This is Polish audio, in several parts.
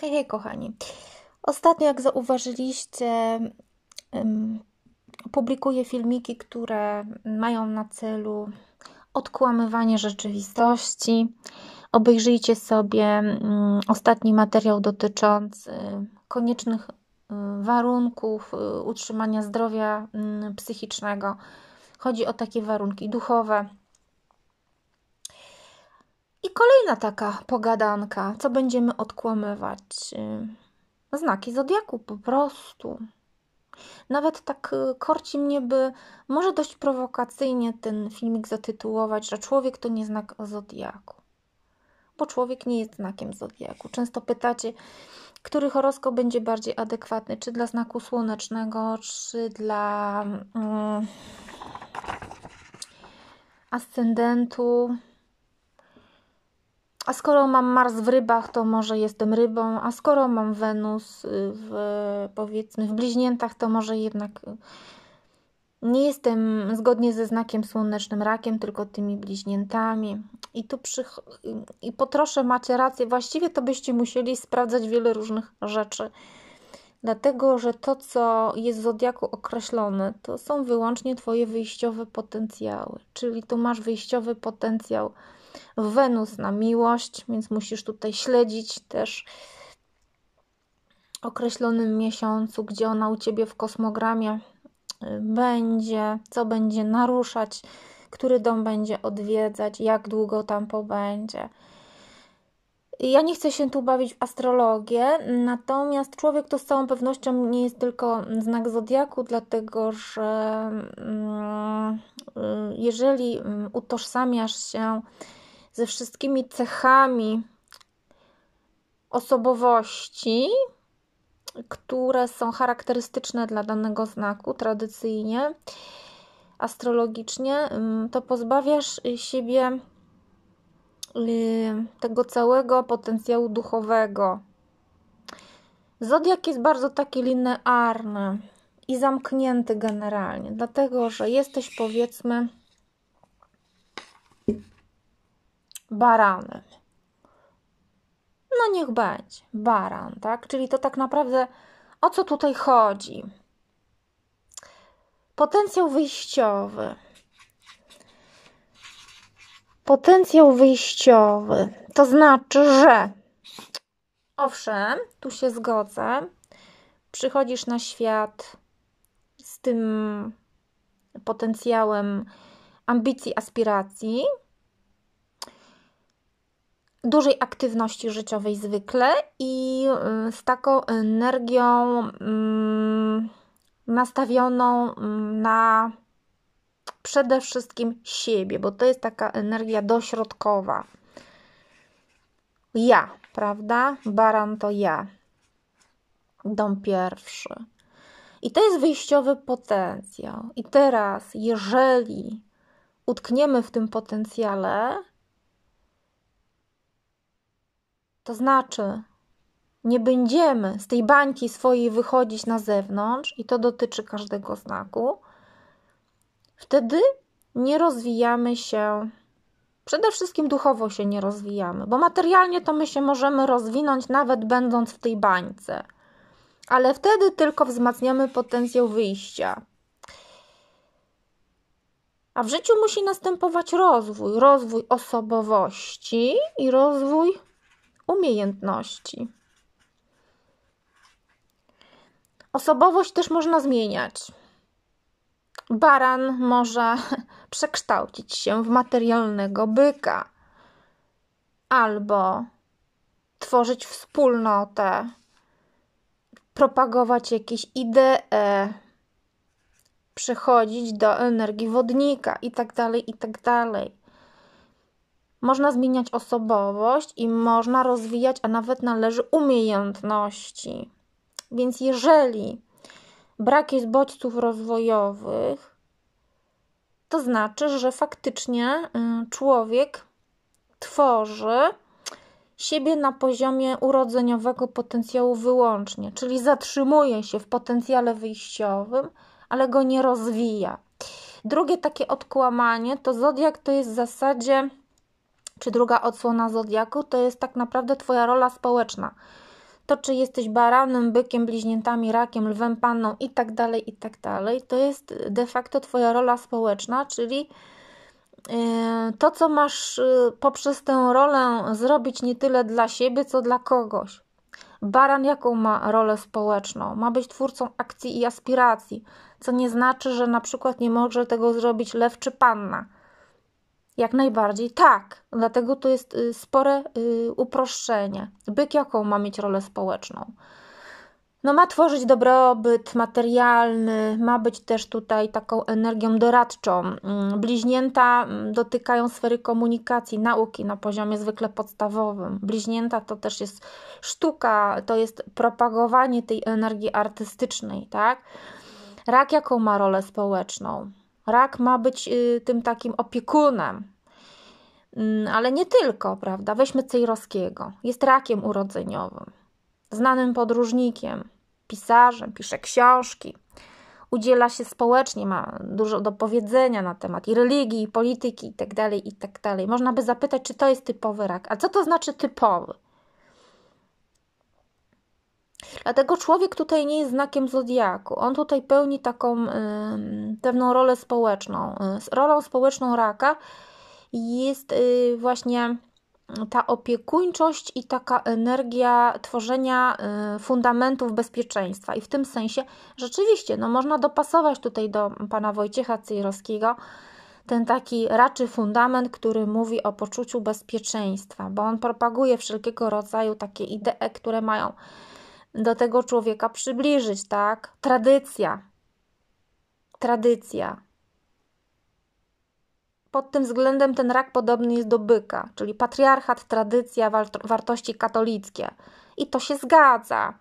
Hej, hej, kochani. Ostatnio, jak zauważyliście, publikuję filmiki, które mają na celu odkłamywanie rzeczywistości. Obejrzyjcie sobie ostatni materiał dotyczący koniecznych y, warunków y, utrzymania zdrowia mm, psychicznego. Chodzi o takie warunki duchowe, i kolejna taka pogadanka, co będziemy odkłamywać. Y, znaki zodiaku po prostu. Nawet tak y, korci mnie, by może dość prowokacyjnie ten filmik zatytułować, że człowiek to nie znak zodiaku. Bo człowiek nie jest znakiem zodiaku. Często pytacie, który horoskop będzie bardziej adekwatny, czy dla znaku słonecznego, czy dla mm, ascendentu. A skoro mam Mars w rybach, to może jestem rybą, a skoro mam Wenus y, w, powiedzmy w bliźniętach, to może jednak y, nie jestem zgodnie ze znakiem słonecznym rakiem, tylko tymi bliźniętami. I tu przych, y, i po trosze macie rację. Właściwie to byście musieli sprawdzać wiele różnych rzeczy. Dlatego, że to, co jest w zodiaku określone, to są wyłącznie Twoje wyjściowe potencjały. Czyli tu masz wyjściowy potencjał Wenus na miłość, więc musisz tutaj śledzić też określonym miesiącu, gdzie ona u Ciebie w kosmogramie y, będzie, co będzie naruszać, który dom będzie odwiedzać, jak długo tam pobędzie. Ja nie chcę się tu bawić w astrologię, natomiast człowiek to z całą pewnością nie jest tylko znak zodiaku, dlatego że mm, y, jeżeli mm, utożsamiasz się ze wszystkimi cechami osobowości, które są charakterystyczne dla danego znaku tradycyjnie, astrologicznie, to pozbawiasz siebie y, tego całego potencjału duchowego. Zodiak jest bardzo taki linearny i zamknięty generalnie, dlatego że jesteś powiedzmy baranem. No niech będzie, baran, tak? Czyli to tak naprawdę o co tutaj chodzi? Potencjał wyjściowy. Potencjał wyjściowy. To znaczy, że owszem, tu się zgodzę, przychodzisz na świat z tym potencjałem ambicji, aspiracji, dużej aktywności życiowej zwykle i y, z taką energią mm, nastawioną mm, na przede wszystkim siebie, bo to jest taka energia dośrodkowa. Ja, prawda? Baran to ja. Dom pierwszy. I to jest wyjściowy potencjał. I teraz, jeżeli utkniemy w tym potencjale, To znaczy, nie będziemy z tej bańki swojej wychodzić na zewnątrz, i to dotyczy każdego znaku, wtedy nie rozwijamy się. Przede wszystkim duchowo się nie rozwijamy, bo materialnie to my się możemy rozwinąć, nawet będąc w tej bańce. Ale wtedy tylko wzmacniamy potencjał wyjścia. A w życiu musi następować rozwój, rozwój osobowości i rozwój umiejętności. Osobowość też można zmieniać. Baran może przekształcić się w materialnego byka albo tworzyć wspólnotę, propagować jakieś idee, przychodzić do energii wodnika itd., tak itd. Tak można zmieniać osobowość i można rozwijać, a nawet należy umiejętności. Więc jeżeli brak jest bodźców rozwojowych, to znaczy, że faktycznie y, człowiek tworzy siebie na poziomie urodzeniowego potencjału wyłącznie, czyli zatrzymuje się w potencjale wyjściowym, ale go nie rozwija. Drugie takie odkłamanie to zodiak to jest w zasadzie czy druga odsłona zodiaku, to jest tak naprawdę Twoja rola społeczna. To, czy jesteś baranem, bykiem, bliźniętami, rakiem, lwem, panną i tak dalej, i tak dalej, to jest de facto Twoja rola społeczna, czyli e, to, co masz e, poprzez tę rolę zrobić nie tyle dla siebie, co dla kogoś. Baran jaką ma rolę społeczną? Ma być twórcą akcji i aspiracji, co nie znaczy, że na przykład nie może tego zrobić lew czy panna jak najbardziej tak, dlatego to jest y, spore y, uproszczenie. Byk jaką ma mieć rolę społeczną? No ma tworzyć dobrobyt materialny, ma być też tutaj taką energią doradczą. Mm, bliźnięta mm, dotykają sfery komunikacji, nauki na poziomie zwykle podstawowym. Bliźnięta to też jest sztuka, to jest propagowanie tej energii artystycznej, tak? Rak jaką ma rolę społeczną? Rak ma być y, tym takim opiekunem, mm, ale nie tylko, prawda? Weźmy Cejrowskiego. Jest rakiem urodzeniowym, znanym podróżnikiem, pisarzem, pisze książki, udziela się społecznie, ma dużo do powiedzenia na temat i religii, i polityki, itd., tak itd. Tak Można by zapytać, czy to jest typowy rak. A co to znaczy typowy? Dlatego człowiek tutaj nie jest znakiem zodiaku. On tutaj pełni taką pewną rolę społeczną. E, rolą społeczną raka jest y, właśnie mm, ta opiekuńczość i taka energia tworzenia y, fundamentów bezpieczeństwa. I w tym sensie rzeczywiście no, można dopasować tutaj do pana Wojciecha Cejrowskiego ten taki raczy fundament, który mówi o poczuciu bezpieczeństwa, bo on propaguje wszelkiego rodzaju takie idee, które mają do tego człowieka przybliżyć, tak? Tradycja. Tradycja. Pod tym względem ten rak podobny jest do byka, czyli patriarchat, tradycja, wartości katolickie. I to się zgadza.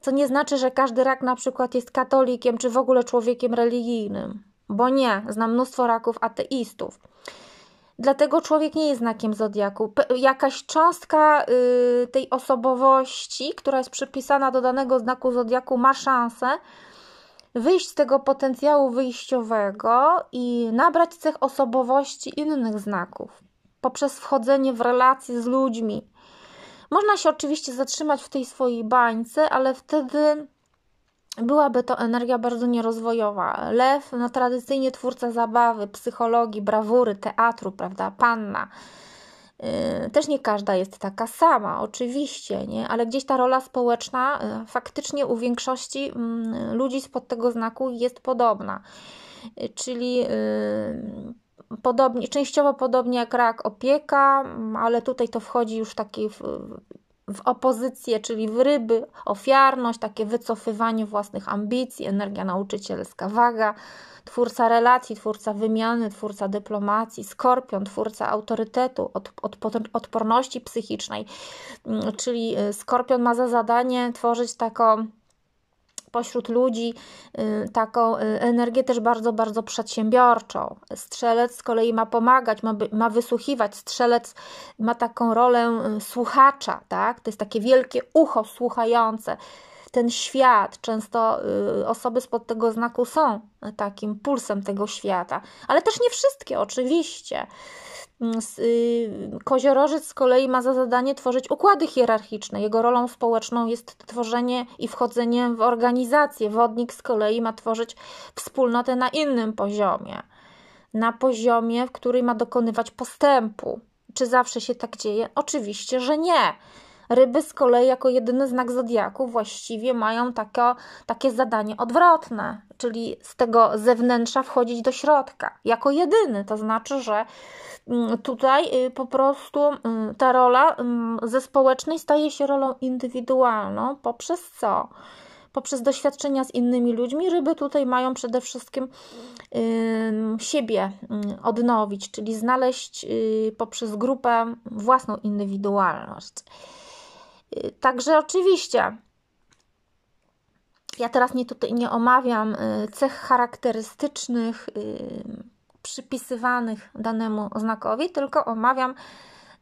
Co nie znaczy, że każdy rak na przykład jest katolikiem czy w ogóle człowiekiem religijnym. Bo nie, znam mnóstwo raków ateistów. Dlatego człowiek nie jest znakiem zodiaku. jakaś cząstka y, tej osobowości, która jest przypisana do danego znaku zodiaku, ma szansę wyjść z tego potencjału wyjściowego i nabrać cech osobowości innych znaków poprzez wchodzenie w relacje z ludźmi. Można się oczywiście zatrzymać w tej swojej bańce, ale wtedy Byłaby to energia bardzo nierozwojowa. Lew, no tradycyjnie twórca zabawy, psychologii, brawury, teatru, prawda? Panna. Yy, też nie każda jest taka sama, oczywiście, nie? ale gdzieś ta rola społeczna yy, faktycznie u większości yy, ludzi spod tego znaku jest podobna. Y, czyli y, podobnie, częściowo podobnie jak rak opieka, mm, ale tutaj to wchodzi już taki w, w opozycję, czyli w ryby, ofiarność, takie wycofywanie własnych ambicji, energia nauczycielska, waga, twórca relacji, twórca wymiany, twórca dyplomacji, skorpion, twórca autorytetu, od, od, odporności psychicznej, mm, czyli y, skorpion ma za zadanie tworzyć taką pośród ludzi y, taką y, energię też bardzo, bardzo przedsiębiorczą. Strzelec z kolei ma pomagać, ma, ma wysłuchiwać. Strzelec ma taką rolę y, słuchacza, tak? To jest takie wielkie ucho słuchające ten świat. Często osoby spod tego znaku są takim pulsem tego świata, ale też nie wszystkie, oczywiście. Mm, y, koziorożec z kolei ma za zadanie tworzyć układy hierarchiczne. Jego rolą społeczną jest tworzenie i wchodzenie w organizację. Wodnik z kolei ma tworzyć wspólnotę na innym poziomie. Na poziomie, w którym ma dokonywać postępu. Czy zawsze się tak dzieje? Oczywiście, że nie. Ryby z kolei jako jedyny znak zodiaku właściwie mają takie zadanie odwrotne, czyli z tego zewnętrza wchodzić do środka. Jako jedyny, to znaczy, że mm, tutaj y, po prostu mm, ta rola mm, ze społecznej staje się rolą indywidualną, poprzez co? poprzez doświadczenia z innymi ludźmi, ryby tutaj mają przede wszystkim siebie odnowić, czyli znaleźć y, poprzez grupę własną indywidualność. Także oczywiście, ja teraz nie, tutaj, nie omawiam y, cech charakterystycznych y, przypisywanych danemu znakowi, tylko omawiam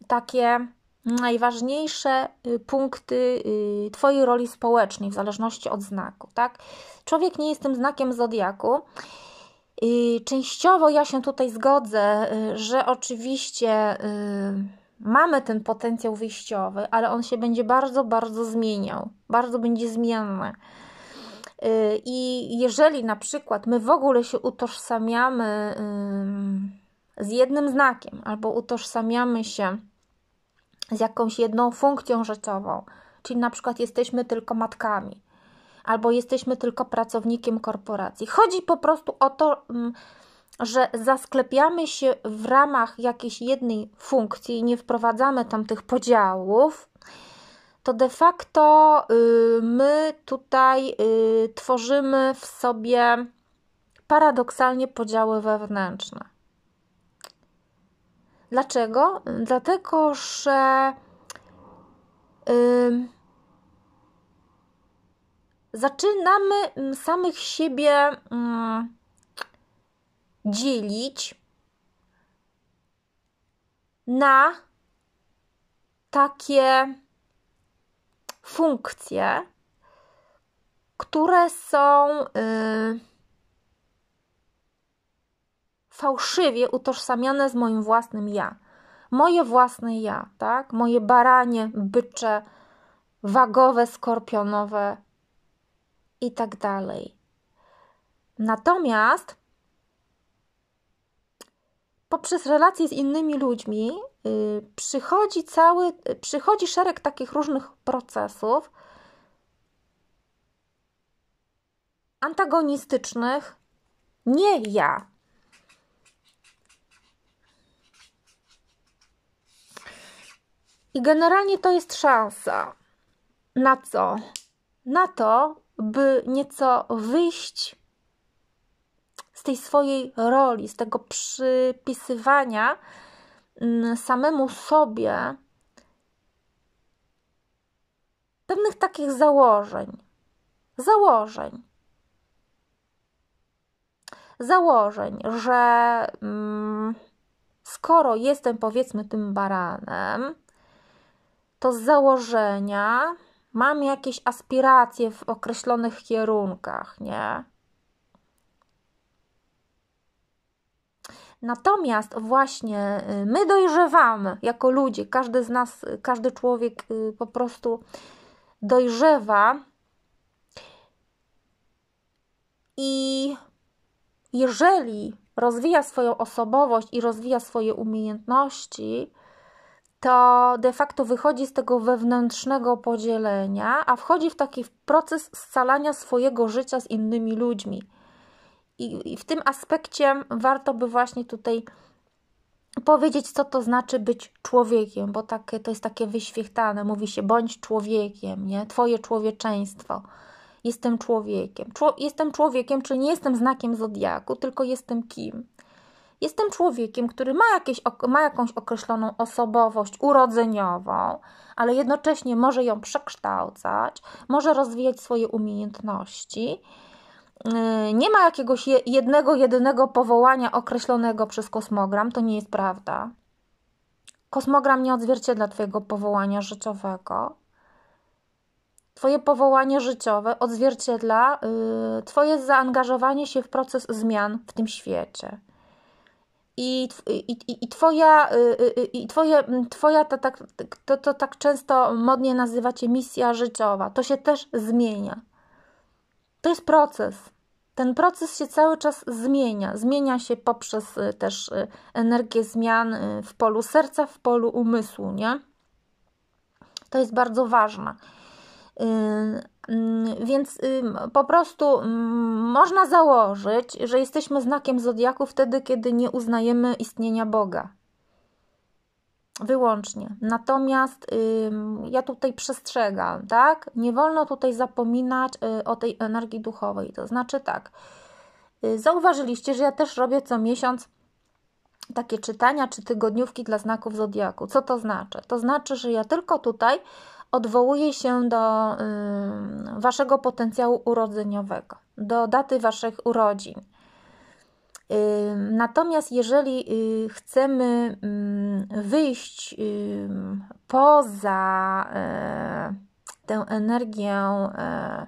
takie najważniejsze y, punkty Twojej roli społecznej w zależności od znaku. Tak? Człowiek nie jest tym znakiem zodiaku. Częściowo ja się tutaj zgodzę, że oczywiście mamy ten potencjał wyjściowy, ale on się będzie bardzo, bardzo zmieniał, bardzo będzie zmienny. Y, I jeżeli na przykład my w ogóle się utożsamiamy z jednym znakiem, albo utożsamiamy się z jakąś jedną funkcją rzeczową, czyli na przykład jesteśmy tylko matkami, albo jesteśmy tylko pracownikiem korporacji, chodzi po prostu o to, że zasklepiamy się w ramach jakiejś jednej funkcji i nie wprowadzamy tam tych podziałów, to de facto y, my tutaj y, tworzymy w sobie paradoksalnie podziały wewnętrzne. Dlaczego? Dlatego, że y, zaczynamy samych siebie. Mm, dzielić na takie funkcje, które są yy, fałszywie utożsamiane z moim własnym ja. Moje własne ja, tak? Moje baranie, bycze, wagowe, skorpionowe i tak dalej. Natomiast poprzez relacje z innymi ludźmi y, przychodzi cały, y, przychodzi szereg takich różnych procesów antagonistycznych, nie ja. I generalnie to jest szansa. Na co? Na to, by nieco wyjść z tej swojej roli, z tego przypisywania mm, samemu sobie pewnych takich założeń. Założeń. Założeń, że mm, skoro jestem powiedzmy tym baranem, to z założenia mam jakieś aspiracje w określonych kierunkach, nie? Natomiast właśnie y, my dojrzewamy jako ludzie, każdy z nas, y, każdy człowiek y, po prostu dojrzewa. I jeżeli rozwija swoją osobowość i rozwija swoje umiejętności, to de facto wychodzi z tego wewnętrznego podzielenia, a wchodzi w taki proces scalania swojego życia z innymi ludźmi i, i w tym aspekcie warto by właśnie tutaj powiedzieć, co to znaczy być człowiekiem, bo takie, to jest takie wyświechtane. Mówi się, bądź człowiekiem, nie? Twoje człowieczeństwo. Jestem człowiekiem. Czło, jestem człowiekiem, czyli nie jestem znakiem zodiaku, tylko jestem kim? Jestem człowiekiem, który ma, jakieś, ma jakąś określoną osobowość urodzeniową, ale jednocześnie może ją przekształcać, może rozwijać swoje umiejętności Y, nie ma jakiegoś jednego, jedynego powołania określonego przez kosmogram. To nie jest prawda. Kosmogram nie odzwierciedla Twojego powołania życiowego. Twoje powołanie życiowe odzwierciedla y, Twoje zaangażowanie się w proces zmian w tym świecie. I, y, i, i, i twoja, i twoje, twoja ta, tak to, to tak często modnie nazywacie misja życiowa, to się też zmienia. To jest proces. Ten proces się cały czas zmienia. Zmienia się poprzez y, też y, energię zmian y, w polu serca, w polu umysłu, nie? To jest bardzo ważne. Mm, więc po prostu można założyć, że jesteśmy znakiem zodiaku wtedy, kiedy nie uznajemy istnienia Boga. Wyłącznie. Natomiast ja tutaj przestrzegam, tak? Nie wolno tutaj zapominać y, o tej energii duchowej. To znaczy tak, y, zauważyliście, że ja też robię co miesiąc takie czytania czy tygodniówki dla znaków zodiaku. Co to znaczy? To znaczy, że ja tylko tutaj odwołuję się do y, waszego potencjału urodzeniowego, do daty waszych urodzin. Natomiast jeżeli y, chcemy mm, wyjść poza e, tę energię e,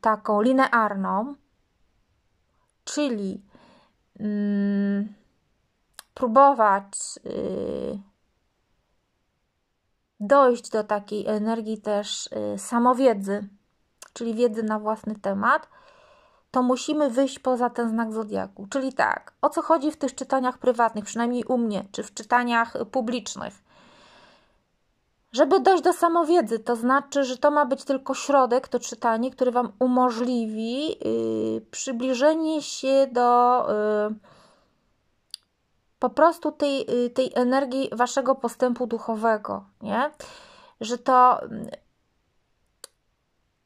taką linearną, czyli mm, próbować y, dojść do takiej energii też y, samowiedzy, czyli wiedzy na własny temat, to musimy wyjść poza ten znak zodiaku. Czyli tak, o co chodzi w tych czytaniach prywatnych, przynajmniej u mnie, czy w czytaniach publicznych? Żeby dojść do samowiedzy, to znaczy, że to ma być tylko środek, to czytanie, który Wam umożliwi yy, przybliżenie się do yy, po prostu tej, yy, tej energii Waszego postępu duchowego, nie? Że to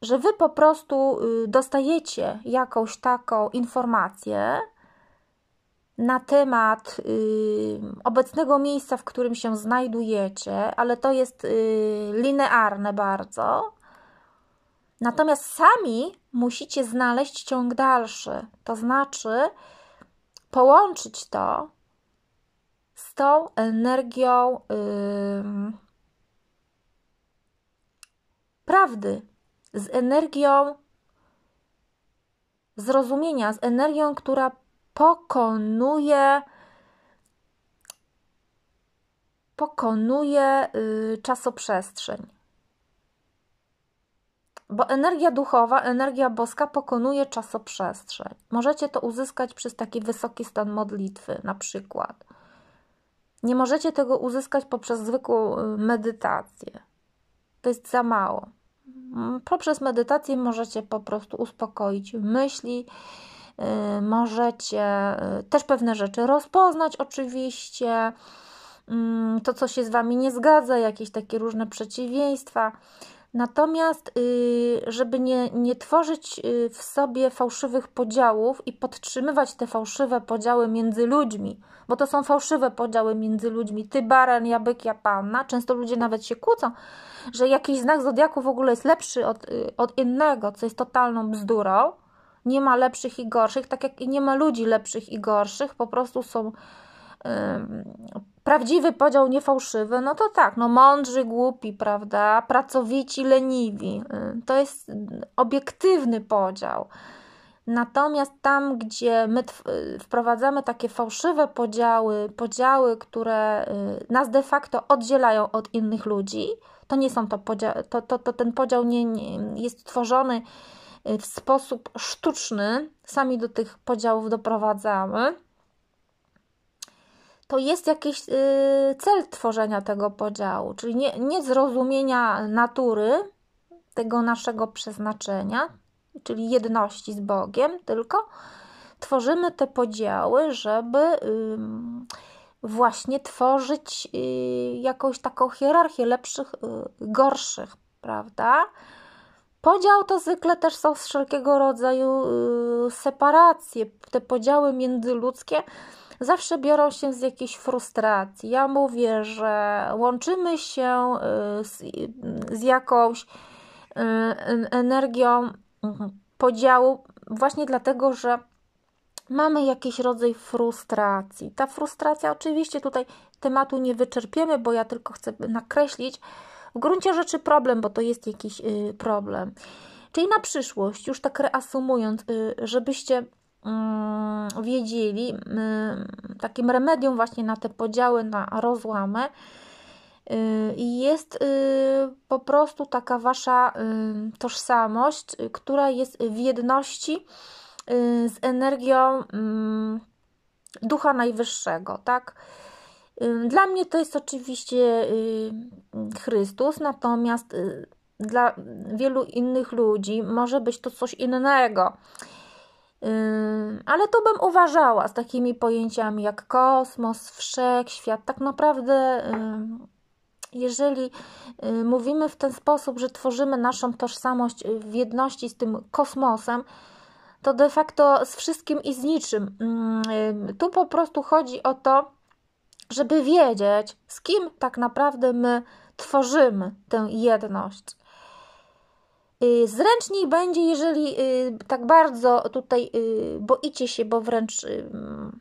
że wy po prostu y, dostajecie jakąś taką informację na temat y, obecnego miejsca, w którym się znajdujecie, ale to jest y, linearne bardzo. Natomiast sami musicie znaleźć ciąg dalszy, to znaczy połączyć to z tą energią yy, prawdy, z energią zrozumienia, z energią, która pokonuje pokonuje y, czasoprzestrzeń. Bo energia duchowa, energia boska pokonuje czasoprzestrzeń. Możecie to uzyskać przez taki wysoki stan modlitwy, na przykład. Nie możecie tego uzyskać poprzez zwykłą y, medytację. To jest za mało. Mm, poprzez medytację możecie po prostu uspokoić myśli, y, możecie y, też pewne rzeczy rozpoznać, oczywiście, mm, to co się z Wami nie zgadza, jakieś takie różne przeciwieństwa. Natomiast, y, żeby nie, nie tworzyć w sobie fałszywych podziałów i podtrzymywać te fałszywe podziały między ludźmi, bo to są fałszywe podziały między ludźmi, ty baran, ja byk, ja panna, często ludzie nawet się kłócą, że jakiś znak zodiaku w ogóle jest lepszy od, y, od innego, co jest totalną bzdurą. Nie ma lepszych i gorszych, tak jak i nie ma ludzi lepszych i gorszych, po prostu są prawdziwy podział, nie fałszywy, no to tak, no mądrzy, głupi, prawda, pracowici, leniwi. Y, to jest obiektywny podział. Natomiast tam, gdzie my y, wprowadzamy takie fałszywe podziały, podziały, które nas de facto oddzielają od innych ludzi, to nie są to podział, to, to, to ten podział nie, nie, jest tworzony y, w sposób sztuczny. Sami do tych podziałów doprowadzamy. To jest jakiś y, cel tworzenia tego podziału, czyli nie, nie zrozumienia natury tego naszego przeznaczenia, czyli jedności z Bogiem, tylko tworzymy te podziały, żeby właśnie tworzyć y, jakąś taką hierarchię lepszych, y, gorszych, prawda? Podział to zwykle też są wszelkiego rodzaju y, separacje. Te podziały międzyludzkie zawsze biorą się z jakiejś frustracji. Ja mówię, że łączymy się z, z jakąś energią mhm, podziału właśnie dlatego, że mamy jakiś rodzaj frustracji. Ta frustracja, oczywiście tutaj tematu nie wyczerpiemy, bo ja tylko chcę nakreślić w gruncie rzeczy problem, bo to jest jakiś y, problem. Czyli na przyszłość, już tak reasumując, y, żebyście mm, wiedzieli, y, takim remedium właśnie na te podziały, na rozłamy jest po prostu taka wasza tożsamość, która jest w jedności Y, z energią mm, ducha najwyższego, tak? Y, dla mnie to jest oczywiście y, Chrystus, natomiast dla wielu innych ludzi może być to coś innego. Ale to bym uważała z takimi pojęciami jak kosmos, wszechświat. Tak naprawdę, jeżeli mówimy w ten sposób, że tworzymy naszą tożsamość w jedności z tym kosmosem, to de facto z wszystkim i z niczym. Mm, y, tu po prostu chodzi o to, żeby wiedzieć, z kim tak naprawdę my tworzymy tę jedność. Y, Zręczniej będzie, jeżeli y, tak bardzo tutaj boicie się, bo wręcz mm,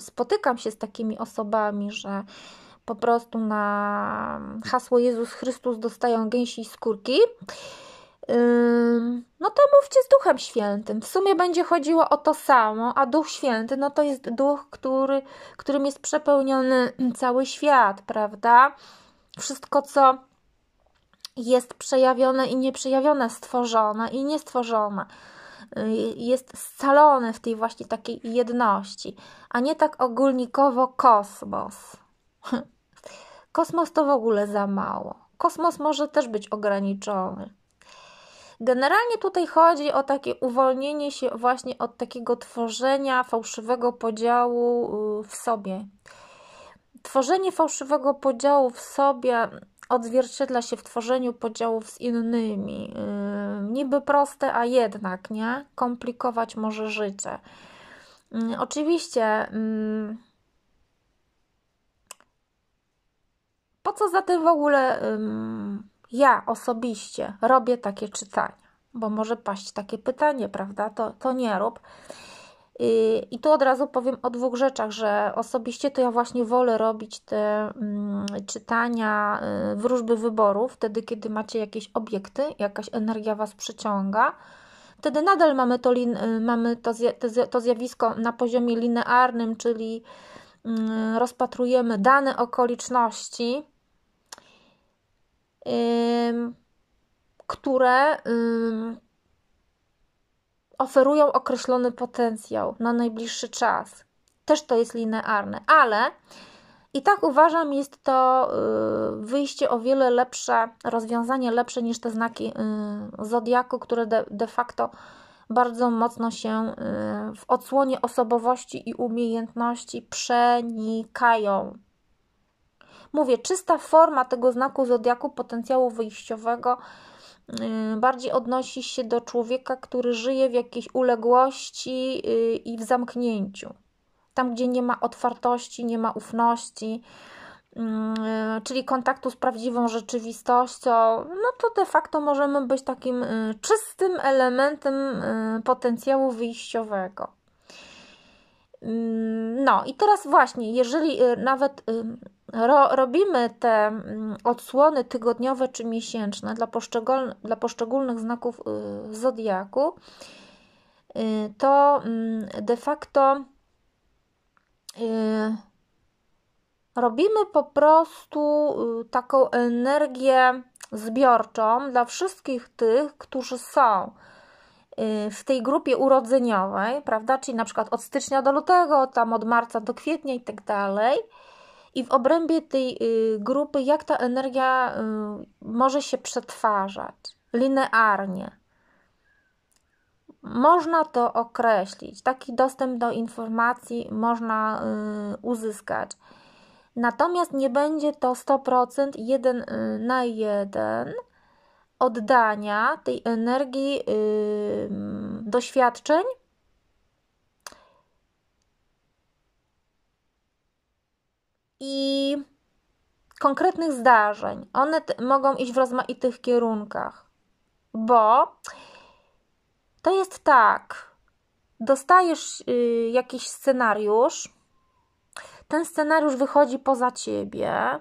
spotykam się z takimi osobami, że po prostu na hasło Jezus Chrystus dostają gęsiej skórki no to mówcie z Duchem Świętym. W sumie będzie chodziło o to samo, a Duch Święty, no to jest duch, który, którym jest przepełniony cały świat, prawda? Wszystko, co jest przejawione i nieprzejawione, stworzone i niestworzone y, jest scalone w tej właśnie takiej jedności, a nie tak ogólnikowo kosmos. Kosmos to w ogóle za mało. Kosmos może też być ograniczony. Generalnie tutaj chodzi o takie uwolnienie się właśnie od takiego tworzenia fałszywego podziału y, w sobie. Tworzenie fałszywego podziału w sobie odzwierciedla się w tworzeniu podziałów z innymi. Yy, niby proste, a jednak, nie? Komplikować może życie. Yy, oczywiście. Yy, po co za tym w ogóle ja osobiście robię takie czytania, bo może paść takie pytanie, prawda? To, to nie rób. I tu od razu powiem o dwóch rzeczach, że osobiście to ja właśnie wolę robić te mm, czytania y, wróżby wyboru, wtedy kiedy macie jakieś obiekty, jakaś energia Was przyciąga. Wtedy nadal mamy to, y, mamy to, to zjawisko na poziomie linearnym, czyli mm, rozpatrujemy dane okoliczności, które oferują określony potencjał na najbliższy czas. Też to jest linearne, ale i tak uważam, jest to y, wyjście o wiele lepsze, rozwiązanie lepsze niż te znaki y, zodiaku, które de, de facto bardzo mocno się y, w odsłonie osobowości i umiejętności przenikają. Mówię, czysta forma tego znaku zodiaku potencjału wyjściowego y, bardziej odnosi się do człowieka, który żyje w jakiejś uległości y, i w zamknięciu. Tam, gdzie nie ma otwartości, nie ma ufności, y, czyli kontaktu z prawdziwą rzeczywistością, no to de facto możemy być takim czystym elementem potencjału wyjściowego. No i teraz właśnie, jeżeli nawet ro, robimy te mm, odsłony tygodniowe czy miesięczne dla, poszczególnych, dla poszczególnych znaków y, zodiaku, y, to mm, de facto y, robimy po prostu taką energię zbiorczą dla wszystkich tych, którzy są w tej grupie urodzeniowej, prawda? Czyli na przykład od stycznia do lutego, tam od marca do kwietnia i tak dalej i w obrębie tej y, grupy, jak ta energia y, może się przetwarzać linearnie. Można to określić, taki dostęp do informacji można y, uzyskać. Natomiast nie będzie to 100% jeden na jeden oddania tej energii doświadczeń i konkretnych zdarzeń. One mogą iść w rozmaitych kierunkach, bo to jest tak: dostajesz y, jakiś scenariusz, ten scenariusz wychodzi poza ciebie,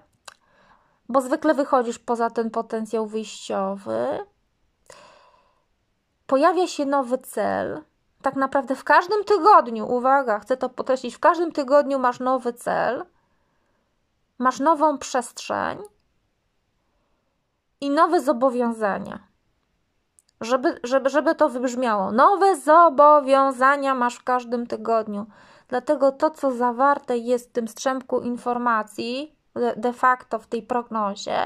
bo zwykle wychodzisz poza ten potencjał wyjściowy. Pojawia się nowy cel. Tak naprawdę w każdym tygodniu, uwaga, chcę to podkreślić, w każdym tygodniu masz nowy cel masz nową przestrzeń i nowe zobowiązania. Żeby, żeby, żeby to wybrzmiało. Nowe zobowiązania masz w każdym tygodniu. Dlatego to, co zawarte jest w tym strzępku informacji, de facto w tej prognozie,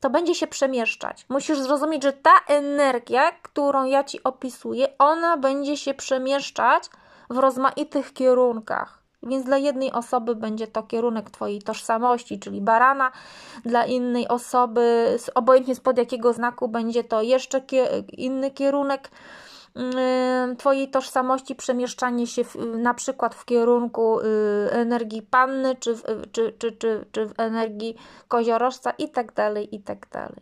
to będzie się przemieszczać. Musisz zrozumieć, że ta energia, którą ja ci opisuję, ona będzie się przemieszczać w rozmaitych kierunkach. Więc dla jednej osoby będzie to kierunek Twojej tożsamości, czyli barana, dla innej osoby, obojętnie spod jakiego znaku, będzie to jeszcze inny kierunek. Mm, twojej tożsamości, przemieszczanie się w, na przykład w kierunku y, energii panny, czy, y, czy, czy, czy, czy w energii koziorożca, i tak dalej, i tak dalej.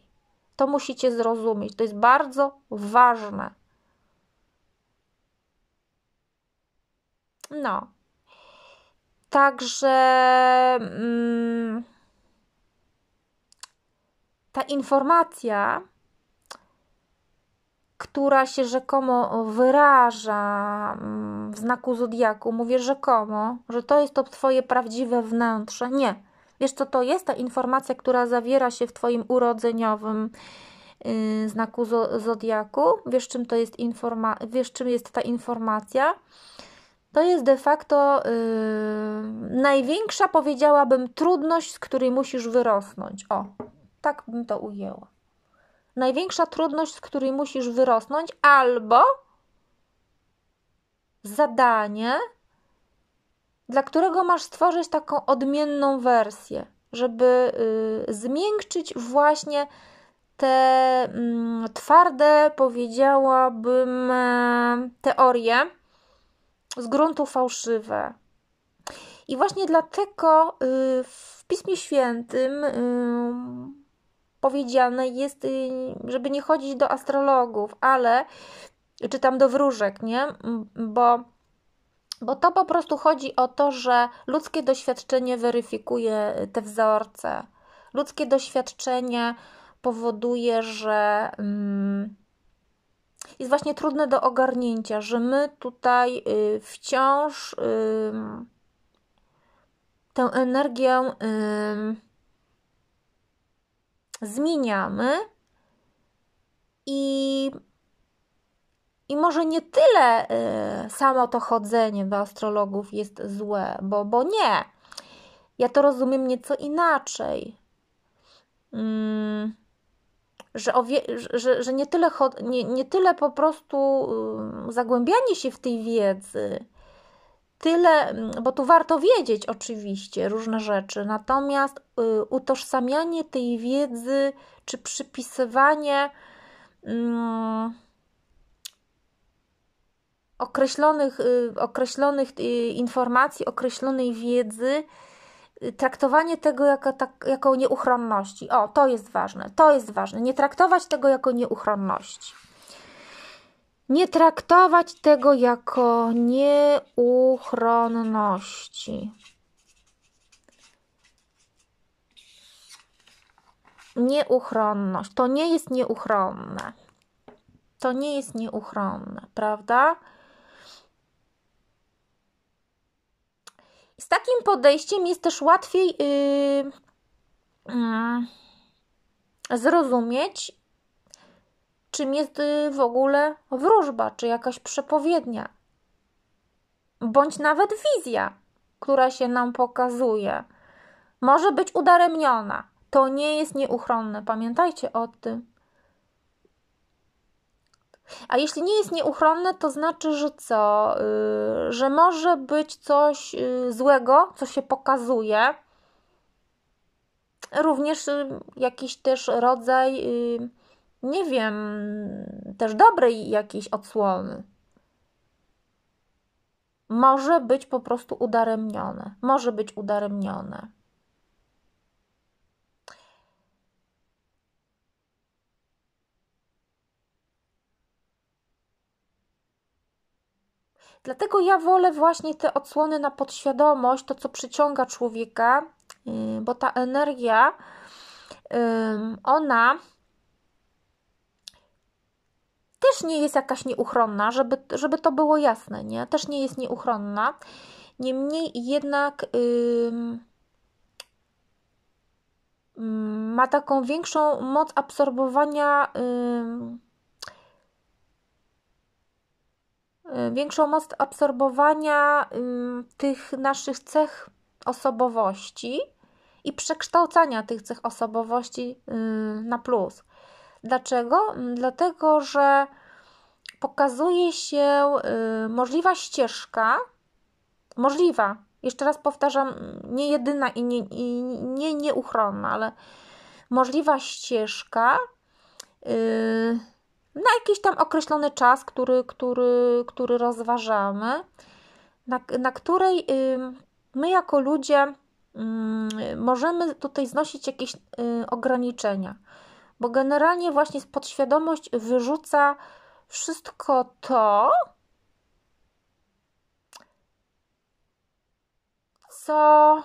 To musicie zrozumieć. To jest bardzo ważne. No. Także mm, ta informacja, która się rzekomo wyraża mm, w znaku zodiaku, mówię rzekomo, że to jest to Twoje prawdziwe wnętrze. Nie. Wiesz, co to jest? Ta informacja, która zawiera się w Twoim urodzeniowym yy, znaku zodiaku. Wiesz, czym to jest informa, Wiesz, czym jest ta informacja? to jest de facto yy, największa, powiedziałabym, trudność, z której musisz wyrosnąć. O, tak bym to ujęła. Największa trudność, z której musisz wyrosnąć, albo zadanie, dla którego masz stworzyć taką odmienną wersję, żeby yy, zmiękczyć właśnie te mm, twarde, powiedziałabym, e, teorie z gruntu fałszywe. I właśnie dlatego y, w Pismie Świętym y, powiedziane jest, y, żeby nie chodzić do astrologów, ale czy tam do wróżek, nie? Bo, bo to po prostu chodzi o to, że ludzkie doświadczenie weryfikuje te wzorce. Ludzkie doświadczenie powoduje, że. Mm, jest właśnie trudne do ogarnięcia, że my tutaj y, wciąż tę energię zmieniamy i, i może nie tyle y, samo to chodzenie do astrologów jest złe, bo, bo nie. Ja to rozumiem nieco inaczej. Mm że, że, że nie, tyle nie, nie tyle po prostu zagłębianie się w tej wiedzy, tyle, bo tu warto wiedzieć oczywiście różne rzeczy, natomiast y, utożsamianie tej wiedzy czy przypisywanie określonych, y, określonych y, informacji, określonej wiedzy traktowanie tego jako, tak, jako nieuchronności. O, to jest ważne, to jest ważne. Nie traktować tego jako nieuchronności. Nie traktować tego jako nieuchronności. Nieuchronność. To nie jest nieuchronne. To nie jest nieuchronne, prawda? Z takim podejściem jest też łatwiej yy, yy, zrozumieć, czym jest yy, w ogóle wróżba, czy jakaś przepowiednia, bądź nawet wizja, która się nam pokazuje. Może być udaremniona. To nie jest nieuchronne. Pamiętajcie o tym. A jeśli nie jest nieuchronne, to znaczy, że co? Yy, że może być coś yy, złego, co się pokazuje. Również yy, jakiś też rodzaj, y, nie wiem, też dobrej jakiejś odsłony. Może być po prostu udaremnione. Może być udaremnione. Dlatego ja wolę właśnie te odsłony na podświadomość, to co przyciąga człowieka, y, bo ta energia, ona też nie jest jakaś nieuchronna, żeby, żeby to było jasne, nie? Też nie jest nieuchronna. Niemniej jednak ma taką większą moc absorbowania. Yy, Y, większą moc absorbowania y, tych naszych cech osobowości i przekształcania tych cech osobowości y, na plus. Dlaczego? Mm, dlatego, że pokazuje się możliwa ścieżka, możliwa, jeszcze raz powtarzam, nie jedyna i nie, i nie nieuchronna, ale możliwa ścieżka na jakiś tam określony czas, który, który, który rozważamy, na, na której my jako ludzie możemy tutaj znosić jakieś y, ograniczenia, bo generalnie właśnie podświadomość wyrzuca wszystko to, co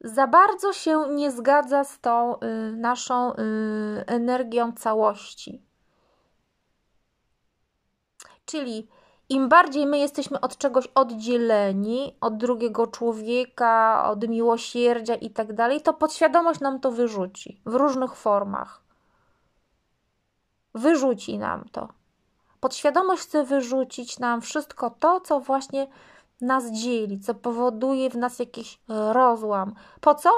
za bardzo się nie zgadza z tą y, naszą y, energią całości. Czyli im bardziej my jesteśmy od czegoś oddzieleni, od drugiego człowieka, od miłosierdzia i tak dalej, to podświadomość nam to wyrzuci w różnych formach. Wyrzuci nam to. Podświadomość chce wyrzucić nam wszystko to, co właśnie nas dzieli, co powoduje w nas jakiś e, rozłam. Po co?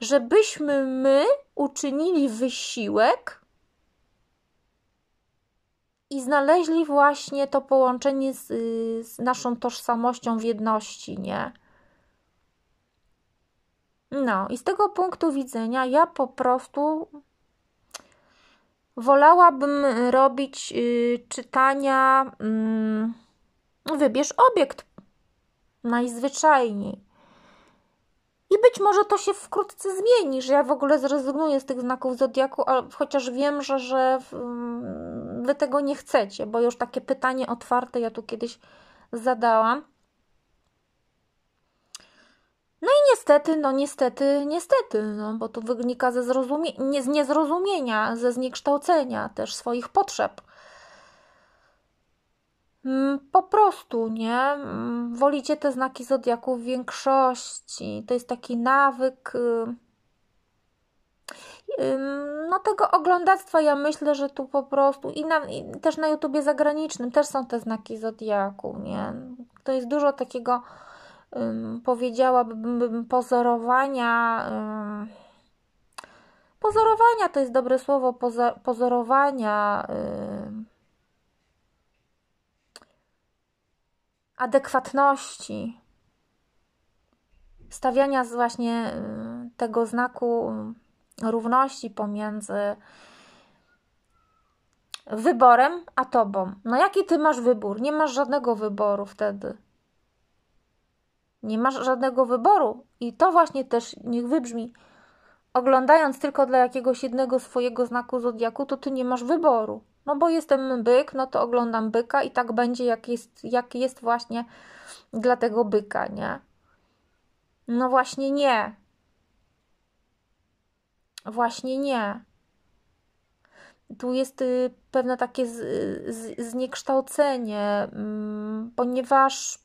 Żebyśmy my uczynili wysiłek i znaleźli właśnie to połączenie z, y, z naszą tożsamością w jedności, nie? No, i z tego punktu widzenia ja po prostu wolałabym robić y, czytania. Y, wybierz obiekt najzwyczajniej. I być może to się wkrótce zmieni, że ja w ogóle zrezygnuję z tych znaków zodiaku, ale chociaż wiem, że, że mm, wy tego nie chcecie, bo już takie pytanie otwarte ja tu kiedyś zadałam. No i niestety, no niestety, niestety, no bo tu wynika ze zrozumie- nie, z niezrozumienia, ze zniekształcenia też swoich potrzeb Mm, po prostu, nie? Mm, wolicie te znaki zodiaku w większości. To jest taki nawyk. Y, no, tego oglądactwa ja myślę, że tu po prostu i, na, i też na YouTubie zagranicznym też są te znaki zodiaku, nie? To jest dużo takiego, powiedziałabym, pozorowania. Pozorowania to jest dobre słowo, pozorowania adekwatności, stawiania właśnie y, tego znaku y, równości pomiędzy wyborem a tobą. No jaki ty masz wybór? Nie masz żadnego wyboru wtedy. Nie masz żadnego wyboru. I to właśnie też niech wybrzmi. Oglądając tylko dla jakiegoś jednego swojego znaku zodiaku, to ty nie masz wyboru. No bo jestem byk, no to oglądam byka i tak będzie, jak jest, jak jest właśnie dla tego byka, nie? No właśnie nie. Właśnie nie. Tu jest y, pewne takie z, z, zniekształcenie, mm, ponieważ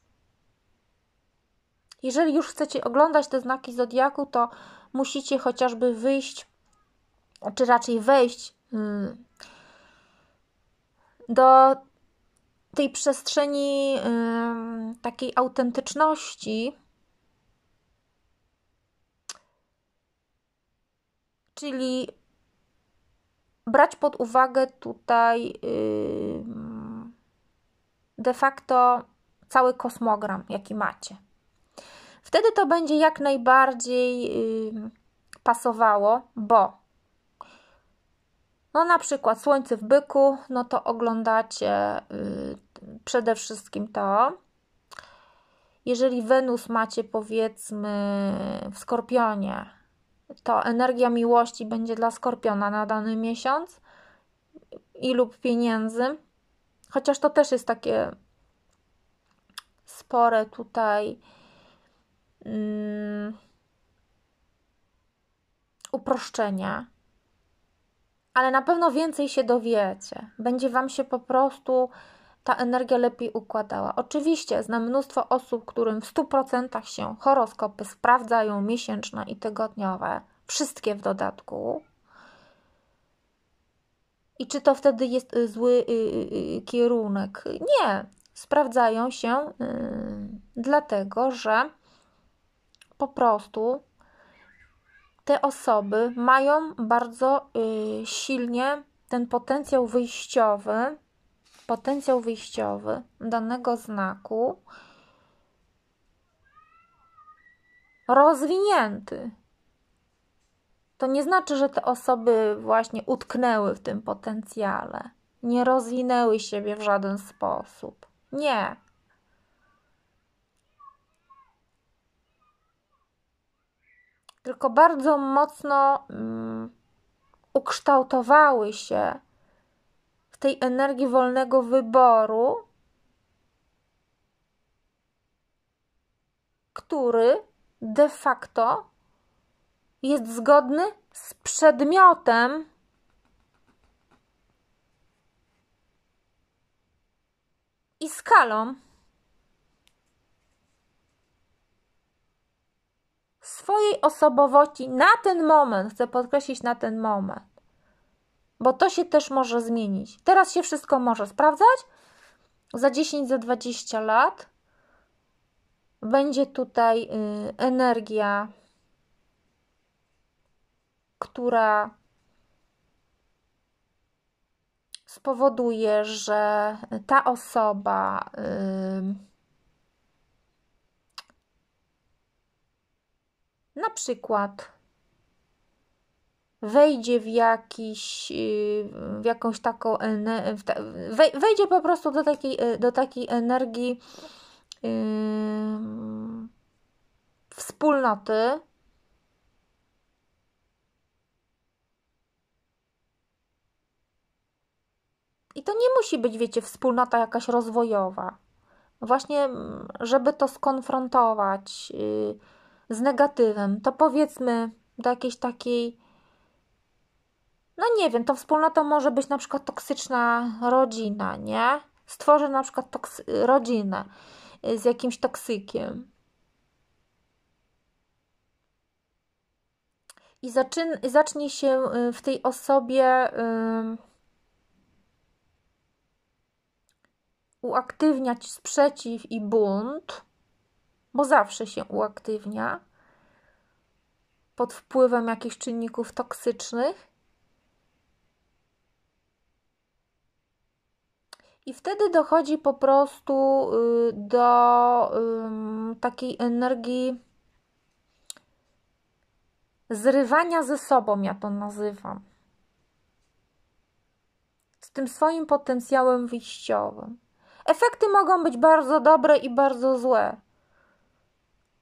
jeżeli już chcecie oglądać te znaki zodiaku, to musicie chociażby wyjść, czy raczej wejść mm, do tej przestrzeni yy, takiej autentyczności, czyli brać pod uwagę tutaj yy, de facto cały kosmogram, jaki macie. Wtedy to będzie jak najbardziej yy, pasowało, bo no na przykład Słońce w byku, no to oglądacie y, przede wszystkim to. Jeżeli Wenus macie powiedzmy w Skorpionie, to energia miłości będzie dla Skorpiona na dany miesiąc i lub pieniędzy. Chociaż to też jest takie spore tutaj um, uproszczenie ale na pewno więcej się dowiecie. Będzie Wam się po prostu ta energia lepiej układała. Oczywiście znam mnóstwo osób, którym w 100% się horoskopy sprawdzają miesięczne i tygodniowe, wszystkie w dodatku. I czy to wtedy jest y, zły y, y, kierunek? Nie. Sprawdzają się dlatego, że po prostu te osoby mają bardzo y, silnie ten potencjał wyjściowy, potencjał wyjściowy danego znaku rozwinięty. To nie znaczy, że te osoby właśnie utknęły w tym potencjale, nie rozwinęły siebie w żaden sposób. Nie, tylko bardzo mocno mm, ukształtowały się w tej energii wolnego wyboru, który de facto jest zgodny z przedmiotem i skalą. Twojej osobowości na ten moment, chcę podkreślić na ten moment, bo to się też może zmienić. Teraz się wszystko może sprawdzać. Za 10, za 20 lat będzie tutaj y, energia, która spowoduje, że ta osoba. Yy, Na przykład wejdzie w, jakiś, y, w jakąś taką wejdzie po prostu do takiej, y, do takiej energii y, wspólnoty. I to nie musi być, wiecie, wspólnota jakaś rozwojowa. Właśnie, mm, żeby to skonfrontować. Yy, z negatywem, to powiedzmy do jakiejś takiej, no nie wiem, to wspólnota może być na przykład toksyczna rodzina, nie? Stworzy na przykład toksy- rodzinę y, z jakimś toksykiem. I zaczyn- zacznie się y, w tej osobie. Yy, uaktywniać sprzeciw i bunt, bo zawsze się uaktywnia pod wpływem jakichś czynników toksycznych. I wtedy dochodzi po prostu y, do y, takiej energii zrywania ze sobą, ja to nazywam. Z tym swoim potencjałem wyjściowym. Efekty mogą być bardzo dobre i bardzo złe.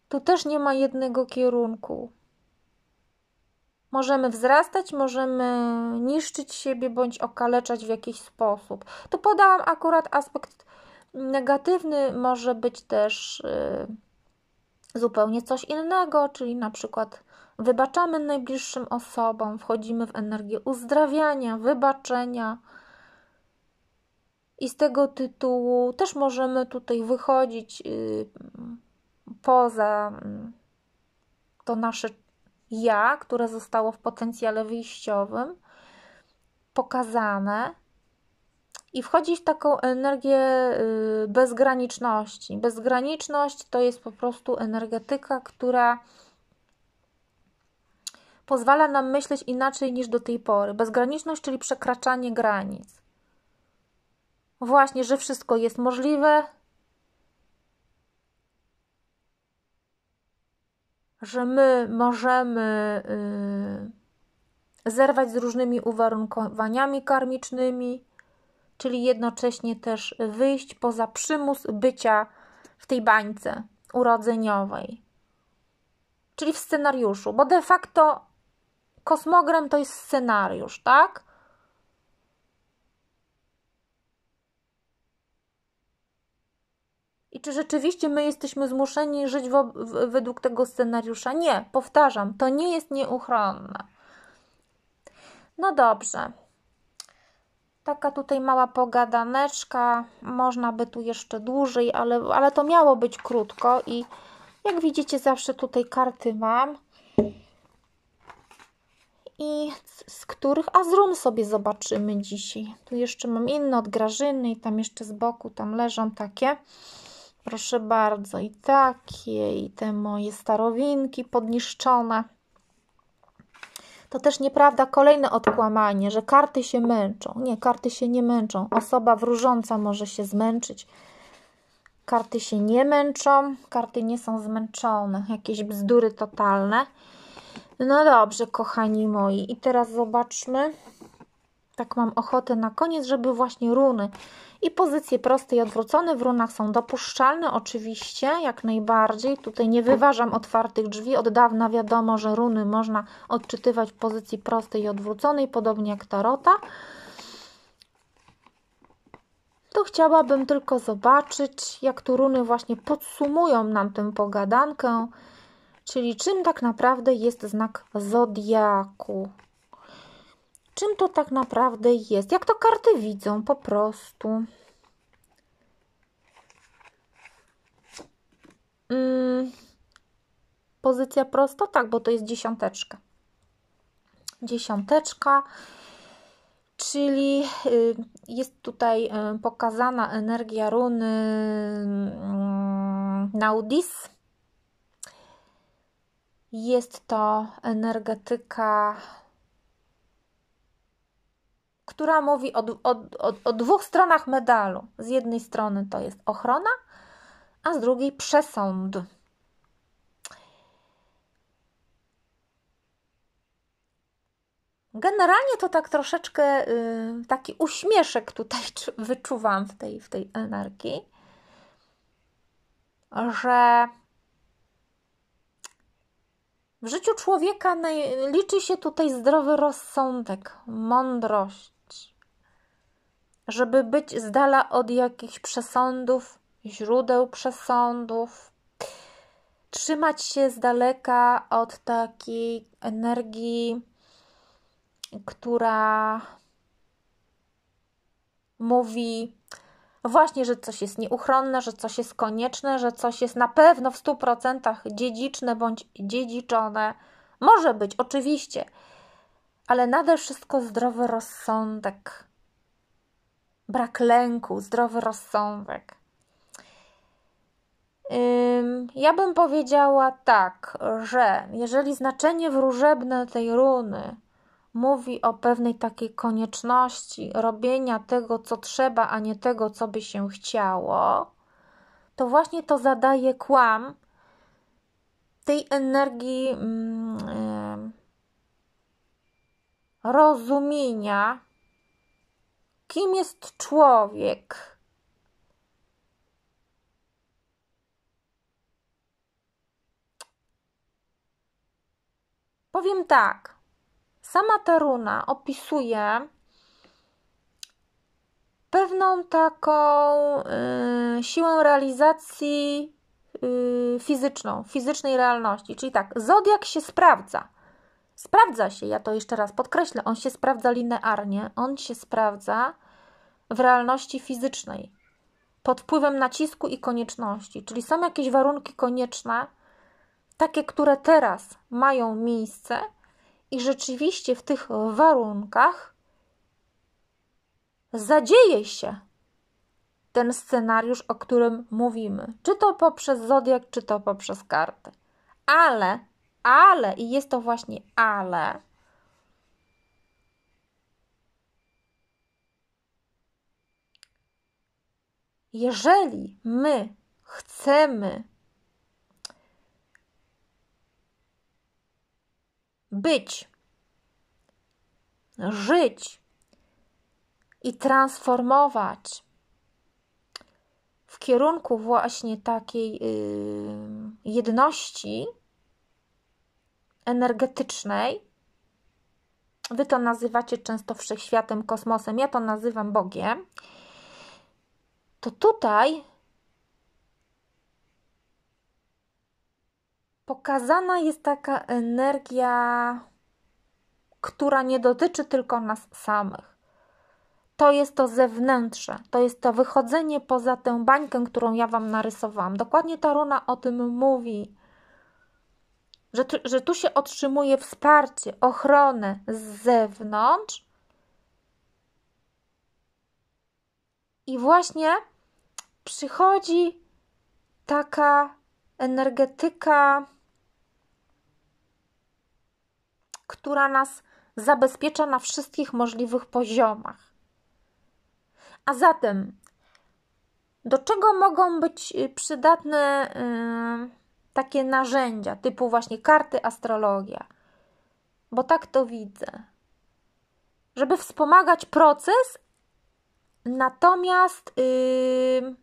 Tu też nie ma jednego kierunku. Możemy wzrastać, możemy niszczyć siebie bądź okaleczać w jakiś sposób. Tu podałam akurat aspekt negatywny, może być też y, zupełnie coś innego, czyli na przykład wybaczamy najbliższym osobom, wchodzimy w energię uzdrawiania, wybaczenia. I z tego tytułu też możemy tutaj wychodzić. Y, poza mm, to nasze ja, które zostało w potencjale wyjściowym pokazane i wchodzi w taką energię y, bezgraniczności. Bezgraniczność to jest po prostu energetyka, która pozwala nam myśleć inaczej niż do tej pory. Bezgraniczność, czyli przekraczanie granic. Właśnie, że wszystko jest możliwe, że my możemy y, zerwać z różnymi uwarunkowaniami karmicznymi, czyli jednocześnie też wyjść poza przymus bycia w tej bańce urodzeniowej, czyli w scenariuszu, bo de facto kosmogram to jest scenariusz, tak? I czy rzeczywiście my jesteśmy zmuszeni żyć w, w, według tego scenariusza? Nie, powtarzam, to nie jest nieuchronne. No dobrze. Taka tutaj mała pogadaneczka. Można by tu jeszcze dłużej, ale, ale to miało być krótko. I jak widzicie, zawsze tutaj karty mam. I z, z których sobie zobaczymy dzisiaj. Tu jeszcze mam inne od Grażyny i tam jeszcze z boku tam leżą takie. Proszę bardzo, i takie, i te moje starowinki podniszczone. To też nieprawda, kolejne odkłamanie, że karty się męczą. Nie, karty się nie męczą. Osoba wróżąca może się zmęczyć. Karty się nie męczą, karty nie są zmęczone. Jakieś bzdury totalne. No dobrze, kochani moi. I teraz zobaczmy, tak mam ochotę na koniec, żeby właśnie runy i pozycje proste i odwrócone w runach są dopuszczalne oczywiście, jak najbardziej. Tutaj nie wyważam otwartych drzwi. Od dawna wiadomo, że runy można odczytywać w pozycji prostej i odwróconej, podobnie jak tarota. To chciałabym tylko zobaczyć, jak tu runy właśnie podsumują nam tę pogadankę, czyli czym tak naprawdę jest znak Zodiaku czym to tak naprawdę jest, jak to karty widzą po prostu. Hmm. Pozycja prosta? Tak, bo to jest dziesiąteczka. Dziesiąteczka, czyli y, jest tutaj y, pokazana energia runy mm, Naudis. Jest to energetyka która mówi o, o, o, o dwóch stronach medalu. Z jednej strony to jest ochrona, a z drugiej przesąd. Generalnie to tak troszeczkę y, taki uśmieszek tutaj wyczuwam w tej, w tej że w życiu człowieka liczy się tutaj zdrowy rozsądek, mądrość, żeby być z dala od jakichś przesądów, źródeł przesądów, trzymać się z daleka od takiej energii, która mówi właśnie, że coś jest nieuchronne, że coś jest konieczne, że coś jest na pewno w 100% dziedziczne bądź dziedziczone. Może być, oczywiście, ale nade wszystko zdrowy rozsądek brak lęku, zdrowy rozsądek. Ja bym powiedziała tak, że jeżeli znaczenie wróżebne tej runy mówi o pewnej takiej konieczności robienia tego, co trzeba, a nie tego, co by się chciało, to właśnie to zadaje kłam tej energii mm, rozumienia kim jest człowiek? Powiem tak. Sama ta runa opisuje pewną taką y, siłę realizacji y, fizyczną, fizycznej realności. Czyli tak, zodiak się sprawdza. Sprawdza się, ja to jeszcze raz podkreślę, on się sprawdza linearnie, on się sprawdza w realności fizycznej, pod wpływem nacisku i konieczności. Czyli są jakieś warunki konieczne, takie, które teraz mają miejsce, i rzeczywiście w tych warunkach zadzieje się ten scenariusz, o którym mówimy. Czy to poprzez zodiak, czy to poprzez karty. Ale, ale, i jest to właśnie ale, jeżeli my chcemy być, żyć i transformować w kierunku właśnie takiej yy, jedności energetycznej, Wy to nazywacie często wszechświatem, kosmosem, ja to nazywam Bogiem to tutaj pokazana jest taka energia, która nie dotyczy tylko nas samych. To jest to zewnętrzne, to jest to wychodzenie poza tę bańkę, którą ja Wam narysowałam. Dokładnie ta runa o tym mówi, że tu, że tu się otrzymuje wsparcie, ochronę z zewnątrz, I właśnie przychodzi taka energetyka, która nas zabezpiecza na wszystkich możliwych poziomach. A zatem, do czego mogą być y, przydatne yy, takie narzędzia, typu właśnie karty astrologia? Bo tak to widzę. Żeby wspomagać proces Natomiast yy,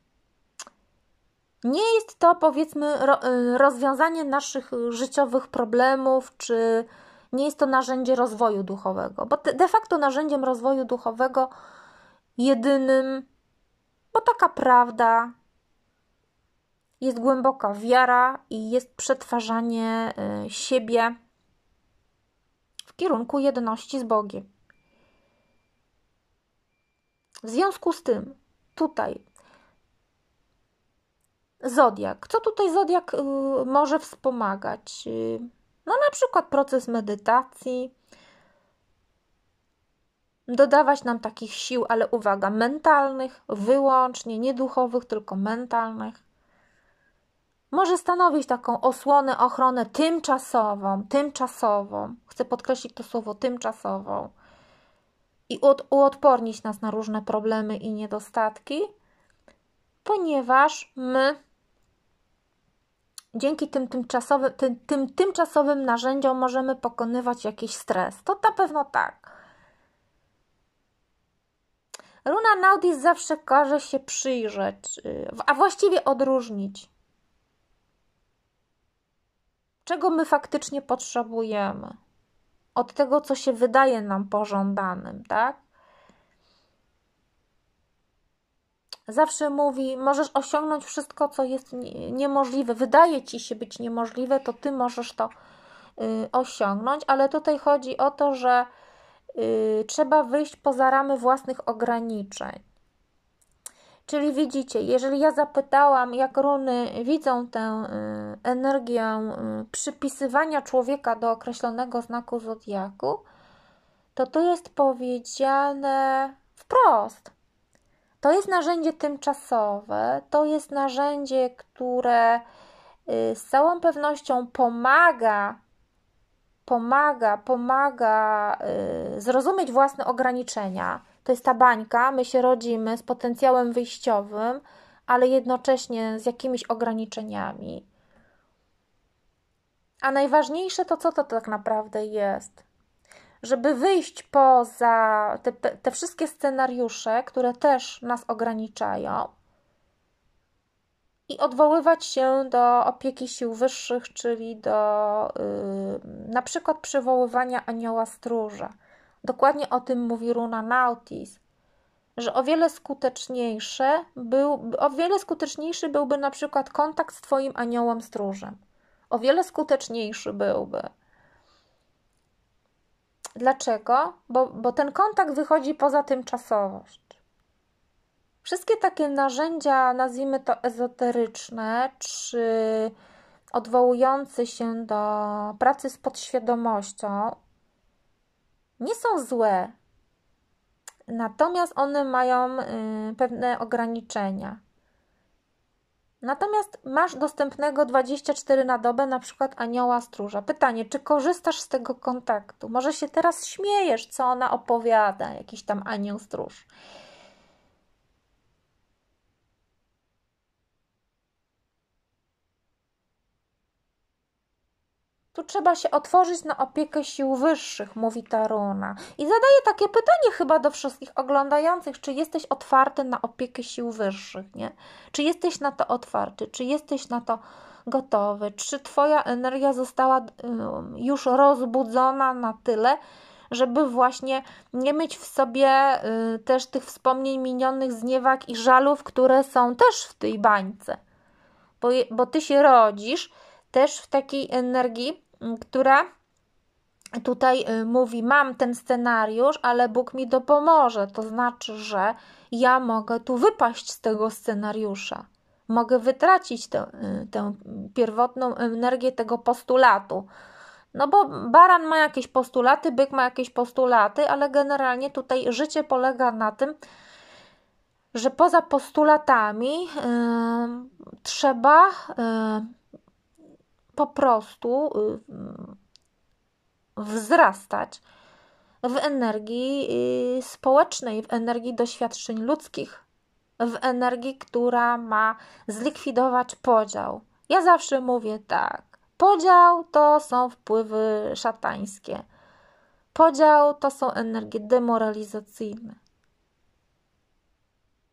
nie jest to, powiedzmy, y, rozwiązanie naszych życiowych problemów, czy nie jest to narzędzie rozwoju duchowego, bo de facto narzędziem rozwoju duchowego jedynym, bo taka prawda jest głęboka wiara i jest przetwarzanie y, siebie w kierunku jedności z Bogiem. W związku z tym, tutaj zodiak. Co tutaj zodiak y, może wspomagać? Y, no, na przykład proces medytacji, dodawać nam takich sił, ale uwaga, mentalnych, wyłącznie, nie duchowych, tylko mentalnych. Może stanowić taką osłonę, ochronę tymczasową, tymczasową. Chcę podkreślić to słowo tymczasową i od, uodpornić nas na różne problemy i niedostatki, ponieważ my dzięki tym tymczasowym, tym, tym tymczasowym narzędziom możemy pokonywać jakiś stres. To na pewno tak. Runa Naudis zawsze każe się przyjrzeć, y, a właściwie odróżnić, czego my faktycznie potrzebujemy od tego, co się wydaje nam pożądanym, tak? Zawsze mówi, możesz osiągnąć wszystko, co jest niemożliwe. Wydaje ci się być niemożliwe, to ty możesz to y, osiągnąć, ale tutaj chodzi o to, że y, trzeba wyjść poza ramy własnych ograniczeń. Czyli widzicie, jeżeli ja zapytałam, jak runy widzą tę y, energię y, przypisywania człowieka do określonego znaku zodiaku, to tu jest powiedziane wprost. To jest narzędzie tymczasowe, to jest narzędzie, które y, z całą pewnością pomaga, pomaga, pomaga zrozumieć własne ograniczenia to jest ta bańka, my się rodzimy z potencjałem wyjściowym, ale jednocześnie z jakimiś ograniczeniami. A najważniejsze to, co to tak naprawdę jest. Żeby wyjść poza te, te wszystkie scenariusze, które też nas ograniczają, i odwoływać się do opieki sił wyższych, czyli do yy, na przykład przywoływania anioła stróża. Dokładnie o tym mówi Runa Nautis, że o wiele skuteczniejsze był, o wiele skuteczniejszy byłby na przykład kontakt z Twoim aniołem stróżem. O wiele skuteczniejszy byłby. Dlaczego? Bo, bo ten kontakt wychodzi poza tymczasowość. Wszystkie takie narzędzia, nazwijmy to ezoteryczne, czy odwołujący się do pracy z podświadomością, nie są złe, natomiast one mają y, pewne ograniczenia. Natomiast masz dostępnego 24 na dobę, na przykład anioła stróża. Pytanie, czy korzystasz z tego kontaktu? Może się teraz śmiejesz, co ona opowiada, jakiś tam anioł stróż. Tu trzeba się otworzyć na opiekę sił wyższych, mówi Taruna. I zadaję takie pytanie chyba do wszystkich oglądających, czy jesteś otwarty na opiekę sił wyższych, nie? Czy jesteś na to otwarty, czy jesteś na to gotowy, czy twoja energia została y, już rozbudzona na tyle, żeby właśnie nie mieć w sobie y, też tych wspomnień minionych zniewag i żalów, które są też w tej bańce. Bo, bo ty się rodzisz też w takiej energii, mm, która tutaj y, mówi: Mam ten scenariusz, ale Bóg mi dopomoże. To znaczy, że ja mogę tu wypaść z tego scenariusza. Mogę wytracić tę, y, tę pierwotną energię tego postulatu. No bo baran ma jakieś postulaty, byk ma jakieś postulaty, ale generalnie tutaj życie polega na tym, że poza postulatami yy, trzeba. Yy, po prostu y, mm, wzrastać w energii y, społecznej, w energii doświadczeń ludzkich, w energii, która ma zlikwidować podział. Ja zawsze mówię tak: podział to są wpływy szatańskie, podział to są energie demoralizacyjne.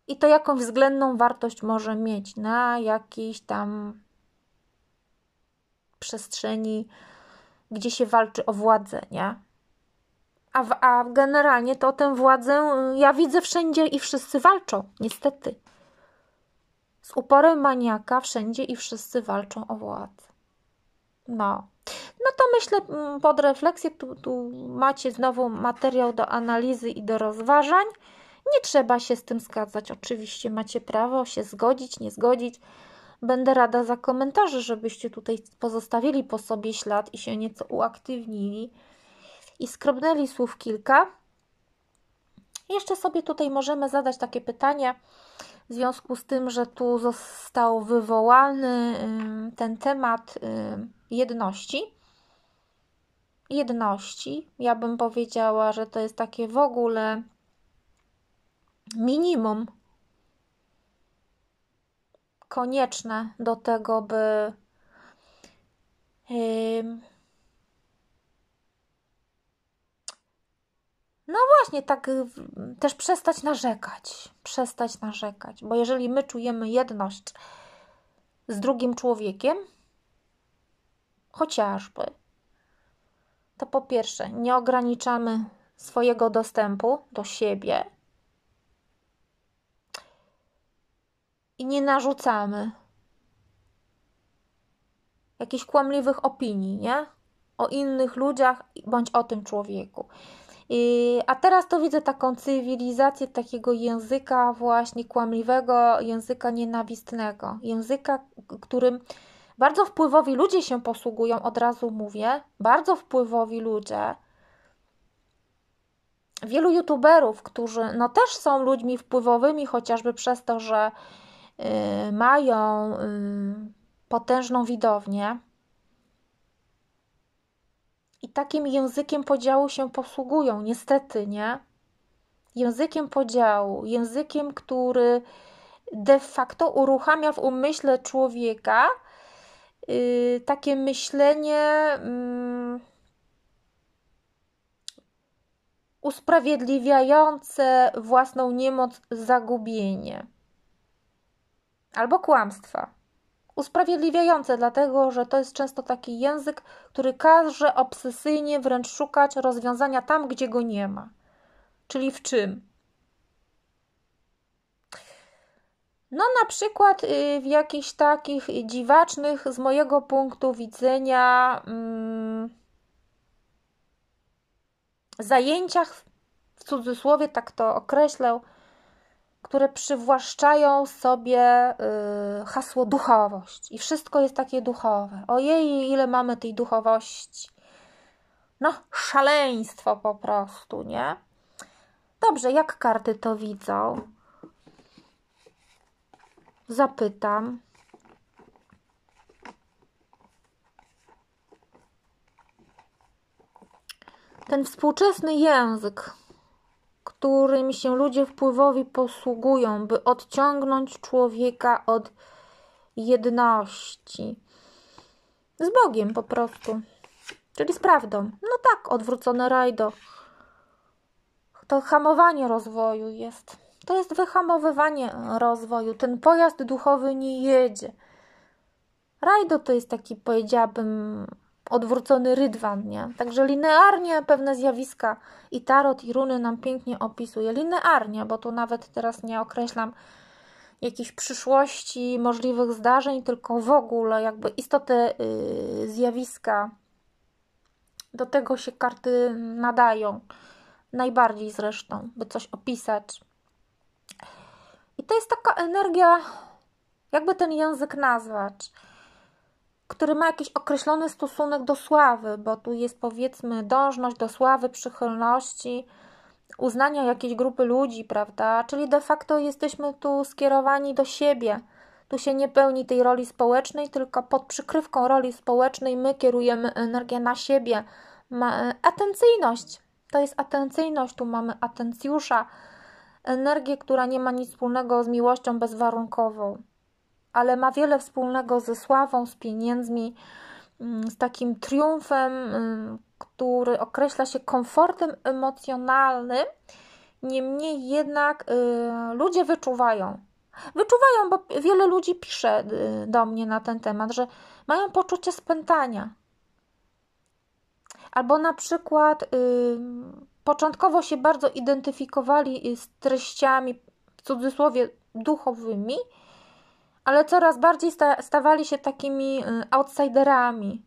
I to jaką względną wartość może mieć na jakiś tam przestrzeni, gdzie się walczy o władzę, nie? A, w, a generalnie to o tę władzę y, ja widzę wszędzie i wszyscy walczą, niestety. Z uporem maniaka wszędzie i wszyscy walczą o władzę. No. No to myślę mm, pod refleksję, tu, tu macie znowu materiał do analizy i do rozważań. Nie trzeba się z tym zgadzać. Oczywiście macie prawo się zgodzić, nie zgodzić będę rada za komentarze, żebyście tutaj pozostawili po sobie ślad i się nieco uaktywnili i skrobnęli słów kilka. Jeszcze sobie tutaj możemy zadać takie pytanie w związku z tym, że tu został wywołany ten temat jedności. Jedności. Ja bym powiedziała, że to jest takie w ogóle minimum konieczne do tego, by no właśnie, tak y, też przestać narzekać. Przestać narzekać, bo jeżeli my czujemy jedność z drugim człowiekiem, chociażby, to po pierwsze, nie ograniczamy swojego dostępu do siebie, i nie narzucamy jakichś kłamliwych opinii, nie? O innych ludziach bądź o tym człowieku. A teraz to widzę taką cywilizację takiego języka właśnie kłamliwego, języka nienawistnego, języka, którym bardzo wpływowi ludzie się posługują, od razu mówię, bardzo wpływowi ludzie. Wielu youtuberów, którzy no też są ludźmi wpływowymi, chociażby przez to, że Y, mają y, potężną widownię i takim językiem podziału się posługują, niestety, nie? Językiem podziału, językiem, który de facto uruchamia w umyśle człowieka yy, takie myślenie yy, usprawiedliwiające własną niemoc, zagubienie albo kłamstwa. Usprawiedliwiające, dlatego że to jest często taki język, który każe obsesyjnie wręcz szukać rozwiązania tam, gdzie go nie ma. Czyli w czym? No, na przykład y, w jakichś takich dziwacznych z mojego punktu widzenia mm, zajęciach, w cudzysłowie tak to określę, które przywłaszczają sobie y, hasło duchowość. I wszystko jest takie duchowe. Ojej, ile mamy tej duchowości. No, szaleństwo po prostu, nie? Dobrze, jak karty to widzą? Zapytam. Ten współczesny język którym się ludzie wpływowi posługują, by odciągnąć człowieka od jedności. Z Bogiem po prostu. Czyli z prawdą. No tak, odwrócone rajdo. To hamowanie rozwoju jest. To jest wyhamowywanie rozwoju. Ten pojazd duchowy nie jedzie. Rajdo to jest taki, powiedziałabym, odwrócony rydwan, nie? Także linearnie pewne zjawiska i tarot i runy nam pięknie opisuje. Linearnie, bo tu nawet teraz nie określam jakiejś przyszłości, możliwych zdarzeń, tylko w ogóle jakby istotę yy, zjawiska. Do tego się karty nadają. Najbardziej zresztą, by coś opisać. I to jest taka energia, jakby ten język nazwać który ma jakiś określony stosunek do sławy, bo tu jest powiedzmy dążność do sławy, przychylności, uznania jakiejś grupy ludzi, prawda? Czyli de facto jesteśmy tu skierowani do siebie. Tu się nie pełni tej roli społecznej, tylko pod przykrywką roli społecznej my kierujemy energię na siebie. Ma, e, atencyjność to jest atencyjność, tu mamy atencjusza, energię, która nie ma nic wspólnego z miłością bezwarunkową ale ma wiele wspólnego ze sławą, z pieniędzmi, mm, z takim triumfem, mm, który określa się komfortem emocjonalnym. Niemniej jednak y, ludzie wyczuwają. Wyczuwają, bo wiele ludzi pisze y, do mnie na ten temat, że mają poczucie spętania. Albo na przykład y, początkowo się bardzo identyfikowali z treściami w cudzysłowie duchowymi, ale coraz bardziej sta stawali się takimi y, outsiderami.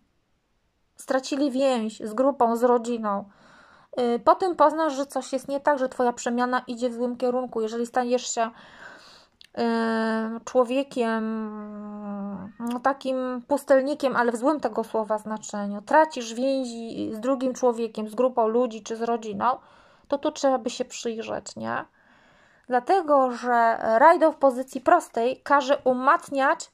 Stracili więź z grupą, z rodziną. Y, po tym poznasz, że coś jest nie tak, że twoja przemiana idzie w złym kierunku. Jeżeli staniesz się y, człowiekiem, no, takim pustelnikiem, ale w złym tego słowa znaczeniu, tracisz więzi z drugim człowiekiem, z grupą ludzi czy z rodziną, to tu trzeba by się przyjrzeć, nie? dlatego że rajdo w pozycji prostej każe umatniać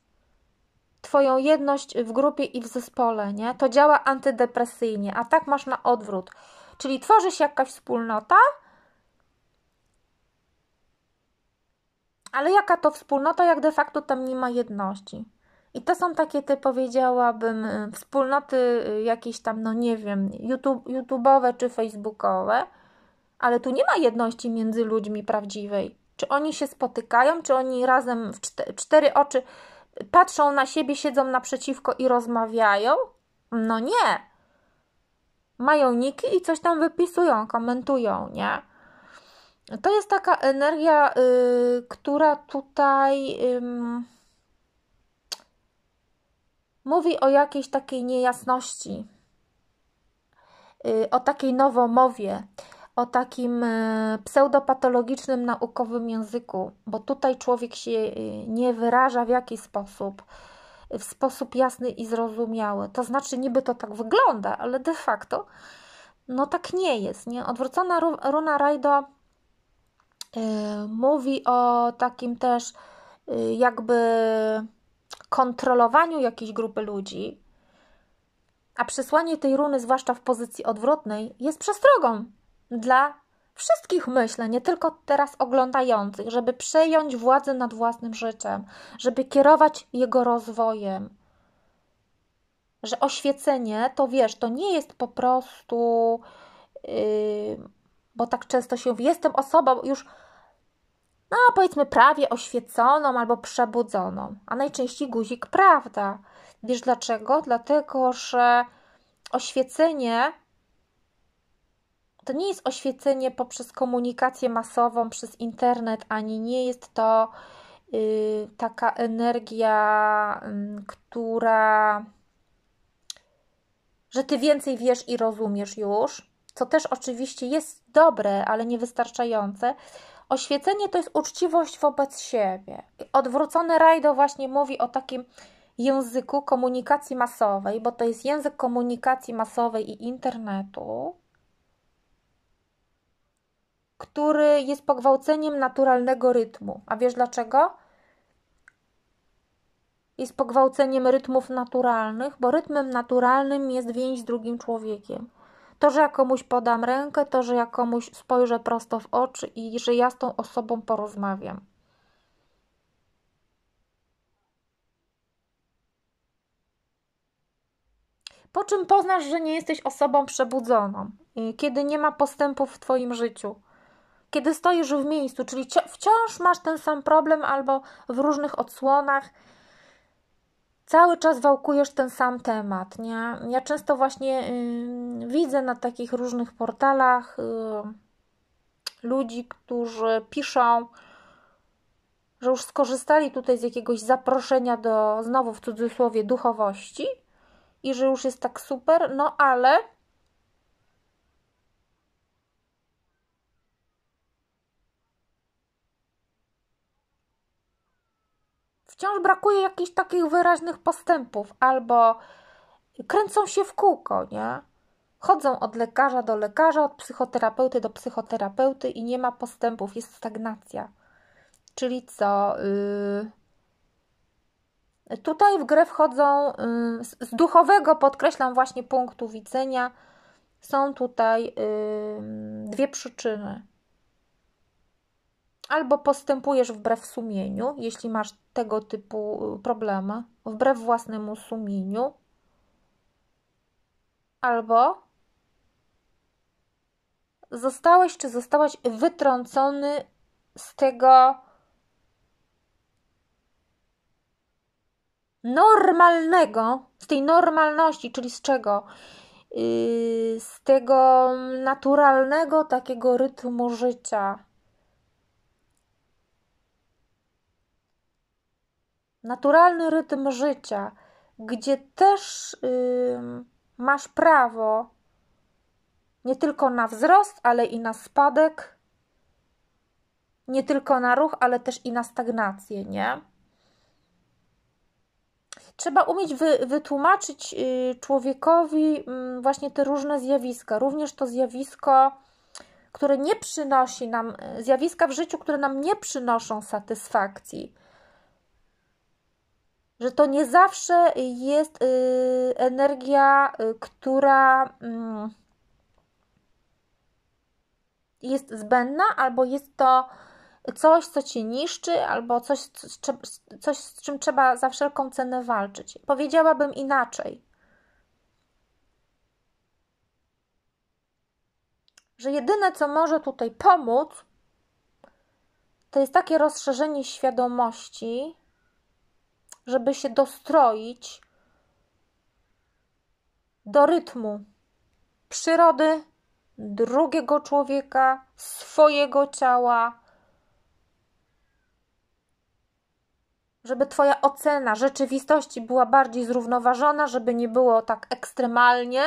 Twoją jedność w grupie i w zespole, nie? To działa antydepresyjnie, a tak masz na odwrót. Czyli tworzy się jakaś wspólnota, ale jaka to wspólnota, jak de facto tam nie ma jedności. I to są takie ty powiedziałabym, wspólnoty y, jakieś tam, no nie wiem, YouTube, YouTube'owe czy Facebookowe, ale tu nie ma jedności między ludźmi prawdziwej. Czy oni się spotykają, czy oni razem w cztery, cztery oczy patrzą na siebie, siedzą naprzeciwko i rozmawiają? No nie. Mają niki i coś tam wypisują, komentują, nie? To jest taka energia, yy, która tutaj yy, mówi o jakiejś takiej niejasności, yy, o takiej nowomowie o takim e, pseudopatologicznym naukowym języku, bo tutaj człowiek się e, nie wyraża w jaki sposób, w sposób jasny i zrozumiały. To znaczy, niby to tak wygląda, ale de facto no tak nie jest. Nie? Odwrócona runa Rajdo yy, mówi o takim też yy, jakby kontrolowaniu jakiejś grupy ludzi, a przesłanie tej runy, zwłaszcza w pozycji odwrotnej, jest przestrogą dla wszystkich, myślę, nie tylko teraz oglądających, żeby przejąć władzę nad własnym życiem, żeby kierować jego rozwojem. Że oświecenie to wiesz, to nie jest po prostu, yy, bo tak często się mówi, jestem osobą już, no powiedzmy, prawie oświeconą albo przebudzoną, a najczęściej guzik prawda. Wiesz dlaczego? Dlatego, że oświecenie to nie jest oświecenie poprzez komunikację masową, przez internet, ani nie jest to y, taka energia, y, która. że ty więcej wiesz i rozumiesz już, co też oczywiście jest dobre, ale niewystarczające. Oświecenie to jest uczciwość wobec siebie. Odwrócony Rajdo właśnie mówi o takim języku komunikacji masowej, bo to jest język komunikacji masowej i internetu, który jest pogwałceniem naturalnego rytmu. A wiesz dlaczego? Jest pogwałceniem rytmów naturalnych, bo rytmem naturalnym jest więź z drugim człowiekiem. To, że ja komuś podam rękę, to, że ja komuś spojrzę prosto w oczy i że ja z tą osobą porozmawiam. Po czym poznasz, że nie jesteś osobą przebudzoną, kiedy nie ma postępów w Twoim życiu kiedy stoisz w miejscu, czyli wciąż masz ten sam problem albo w różnych odsłonach. Cały czas wałkujesz ten sam temat. Nie? Ja często właśnie yy, widzę na takich różnych portalach yy, ludzi, którzy piszą, że już skorzystali tutaj z jakiegoś zaproszenia do, znowu w cudzysłowie, duchowości i że już jest tak super, no ale wciąż brakuje jakichś takich wyraźnych postępów, albo kręcą się w kółko, nie? Chodzą od lekarza do lekarza, od psychoterapeuty do psychoterapeuty i nie ma postępów, jest stagnacja. Czyli co? Yy... Tutaj w grę wchodzą yy, z duchowego, podkreślam właśnie punktu widzenia, są tutaj yy, dwie przyczyny albo postępujesz wbrew sumieniu, jeśli masz tego typu y, problemy, wbrew własnemu sumieniu, albo zostałeś czy zostałaś wytrącony z tego normalnego, z tej normalności, czyli z czego? Y, z tego naturalnego takiego rytmu życia naturalny rytm życia, gdzie też yy, masz prawo nie tylko na wzrost, ale i na spadek, nie tylko na ruch, ale też i na stagnację, nie? Trzeba umieć wy, wytłumaczyć y, człowiekowi właśnie te różne zjawiska, również to zjawisko, które nie przynosi nam, zjawiska w życiu, które nam nie przynoszą satysfakcji że to nie zawsze jest y, energia, y, która mm, jest zbędna, albo jest to coś, co ci niszczy, albo coś, co, coś, z czym trzeba za wszelką cenę walczyć. Powiedziałabym inaczej. Że jedyne, co może tutaj pomóc, to jest takie rozszerzenie świadomości, żeby się dostroić do rytmu przyrody, drugiego człowieka, swojego ciała, żeby Twoja ocena rzeczywistości była bardziej zrównoważona, żeby nie było tak ekstremalnie.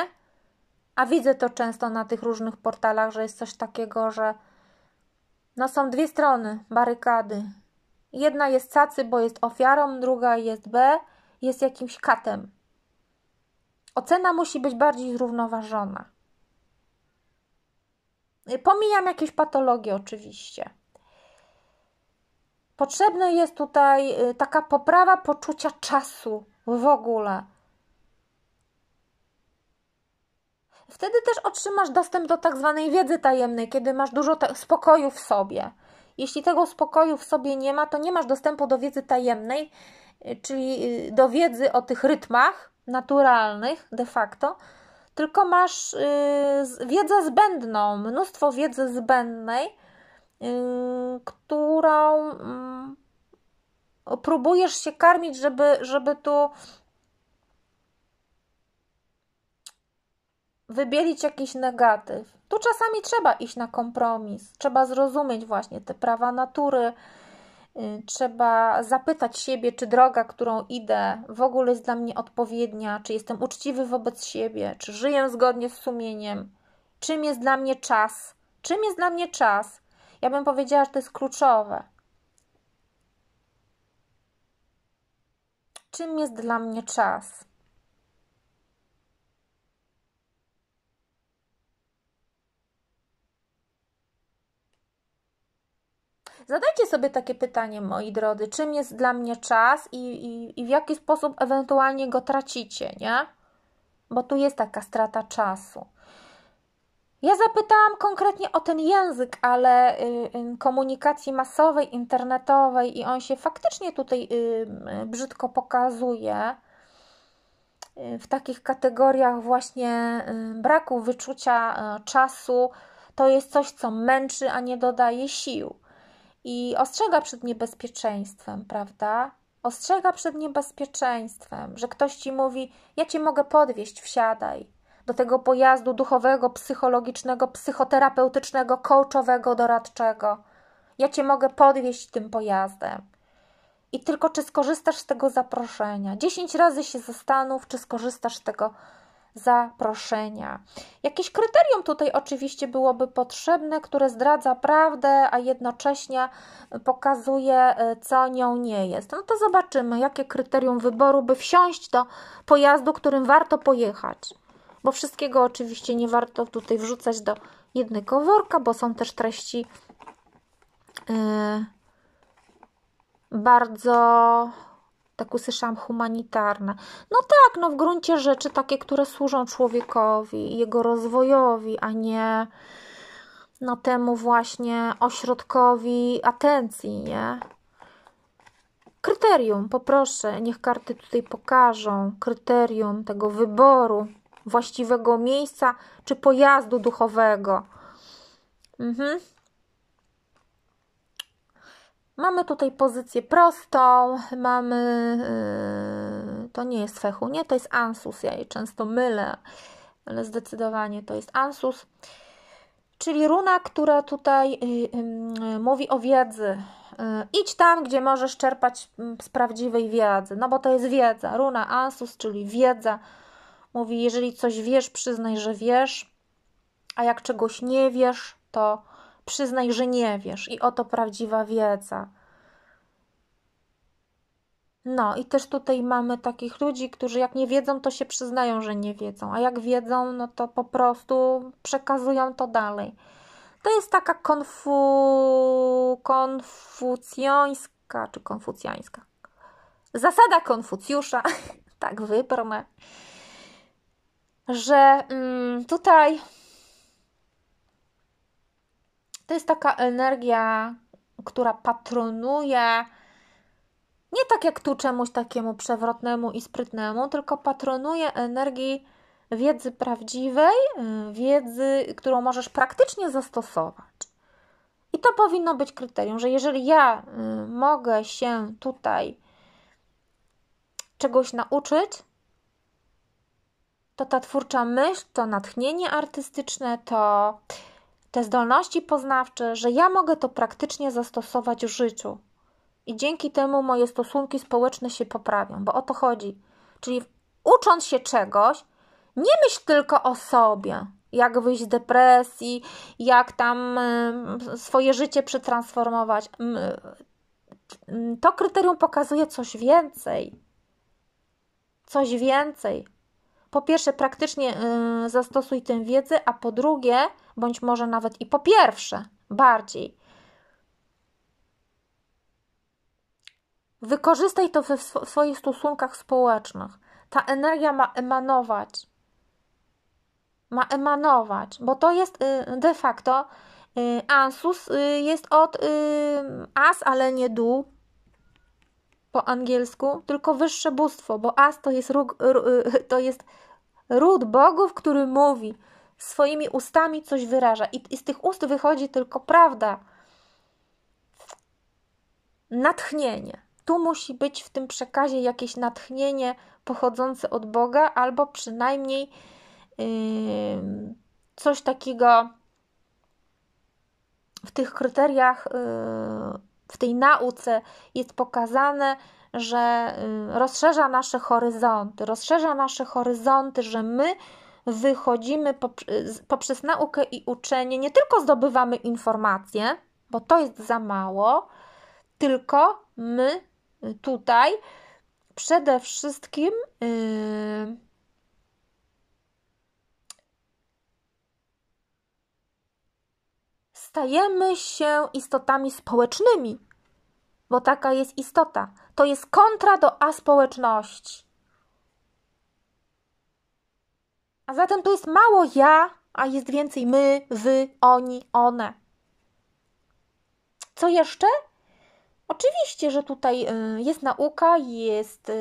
A widzę to często na tych różnych portalach, że jest coś takiego, że no są dwie strony barykady. Jedna jest cacy, bo jest ofiarą, druga jest B, jest jakimś katem. Ocena musi być bardziej zrównoważona. Pomijam jakieś patologie, oczywiście. Potrzebna jest tutaj y, taka poprawa poczucia czasu w ogóle. Wtedy też otrzymasz dostęp do tak zwanej wiedzy tajemnej, kiedy masz dużo spokoju w sobie. Jeśli tego spokoju w sobie nie ma, to nie masz dostępu do wiedzy tajemnej, y, czyli y, do wiedzy o tych rytmach naturalnych de facto, tylko masz y, wiedzę zbędną, mnóstwo wiedzy zbędnej, którą mm, próbujesz się karmić, żeby, żeby tu wybielić jakiś negatyw. Tu czasami trzeba iść na kompromis, trzeba zrozumieć właśnie te prawa natury, y, trzeba zapytać siebie, czy droga, którą idę, w ogóle jest dla mnie odpowiednia, czy jestem uczciwy wobec siebie, czy żyję zgodnie z sumieniem, czym jest dla mnie czas, czym jest dla mnie czas. Ja bym powiedziała, że to jest kluczowe. Czym jest dla mnie czas? Zadajcie sobie takie pytanie, moi drodzy, czym jest dla mnie czas i, i, i w jaki sposób ewentualnie go tracicie, nie? Bo tu jest taka strata czasu. Ja zapytałam konkretnie o ten język, ale y, y, komunikacji masowej, internetowej i on się faktycznie tutaj y, brzydko pokazuje w takich kategoriach właśnie braku wyczucia czasu. To jest coś, co męczy, a nie dodaje sił i ostrzega przed niebezpieczeństwem, prawda? Ostrzega przed niebezpieczeństwem, że ktoś ci mówi: Ja cię mogę podwieźć, wsiadaj. Do tego pojazdu duchowego, psychologicznego, psychoterapeutycznego, coachowego, doradczego. Ja cię mogę podwieźć tym pojazdem. I tylko czy skorzystasz z tego zaproszenia? Dziesięć razy się zastanów, czy skorzystasz z tego zaproszenia zaproszenia. Jakieś kryterium tutaj oczywiście byłoby potrzebne, które zdradza prawdę, a jednocześnie pokazuje, y, co nią nie jest. No to zobaczymy, jakie kryterium wyboru, by wsiąść do pojazdu, którym warto pojechać. Bo wszystkiego oczywiście nie warto tutaj wrzucać do jednego worka, bo są też treści. Yy, bardzo tak usłyszałam, humanitarne. No tak, no w gruncie rzeczy takie, które służą człowiekowi, jego rozwojowi, a nie no temu właśnie ośrodkowi atencji, nie? Kryterium, poproszę, niech karty tutaj pokażą kryterium tego wyboru właściwego miejsca czy pojazdu duchowego. Mhm. Mamy tutaj pozycję prostą, mamy, yy, to nie jest fechu, nie, to jest ansus, ja je często mylę, ale zdecydowanie to jest ansus, czyli runa, która tutaj yy, yy, mówi o wiedzy. Idź tam, gdzie możesz czerpać mm, z prawdziwej wiedzy, no bo to jest wiedza. Runa ansus, czyli wiedza, mówi, jeżeli coś wiesz, przyznaj, że wiesz, a jak czegoś nie wiesz, to Przyznaj, że nie wiesz i oto prawdziwa wiedza. No i też tutaj mamy takich ludzi, którzy jak nie wiedzą, to się przyznają, że nie wiedzą, a jak wiedzą, no to po prostu przekazują to dalej. To jest taka konfu... konfucjońska czy konfucjańska. Zasada Konfucjusza, tak wybrnę, że mm, tutaj to jest taka energia, która patronuje nie tak jak tu czemuś takiemu przewrotnemu i sprytnemu, tylko patronuje energii wiedzy prawdziwej, y, wiedzy, którą możesz praktycznie zastosować. I to powinno być kryterium, że jeżeli ja y, mogę się tutaj czegoś nauczyć, to ta twórcza myśl, to natchnienie artystyczne, to te zdolności poznawcze, że ja mogę to praktycznie zastosować w życiu. I dzięki temu moje stosunki społeczne się poprawią, bo o to chodzi. Czyli ucząc się czegoś, nie myśl tylko o sobie, jak wyjść z depresji, jak tam y, swoje życie przetransformować. Y, to kryterium pokazuje coś więcej. Coś więcej po pierwsze, praktycznie y, zastosuj tę wiedzę, a po drugie, bądź może nawet i po pierwsze, bardziej, wykorzystaj to we w swoich stosunkach społecznych. Ta energia ma emanować. Ma emanować, bo to jest y, de facto y, Ansus jest od as, ale nie dół, po angielsku, tylko wyższe bóstwo, bo As to jest, róg, to jest ród bogów, który mówi, swoimi ustami coś wyraża I, i z tych ust wychodzi tylko prawda. Natchnienie. Tu musi być w tym przekazie jakieś natchnienie pochodzące od Boga, albo przynajmniej yy, coś takiego w tych kryteriach. Yy, w tej nauce jest pokazane, że y, rozszerza nasze horyzonty, rozszerza nasze horyzonty, że my wychodzimy y, poprzez, naukę i uczenie, nie tylko zdobywamy informacje, bo to jest za mało, tylko my tutaj przede wszystkim. Yy, stajemy się istotami społecznymi, bo taka jest istota. To jest kontra do aspołeczności. A zatem to jest mało ja, a jest więcej my, wy, oni, one. Co jeszcze? Oczywiście, że tutaj y, jest nauka, jest y,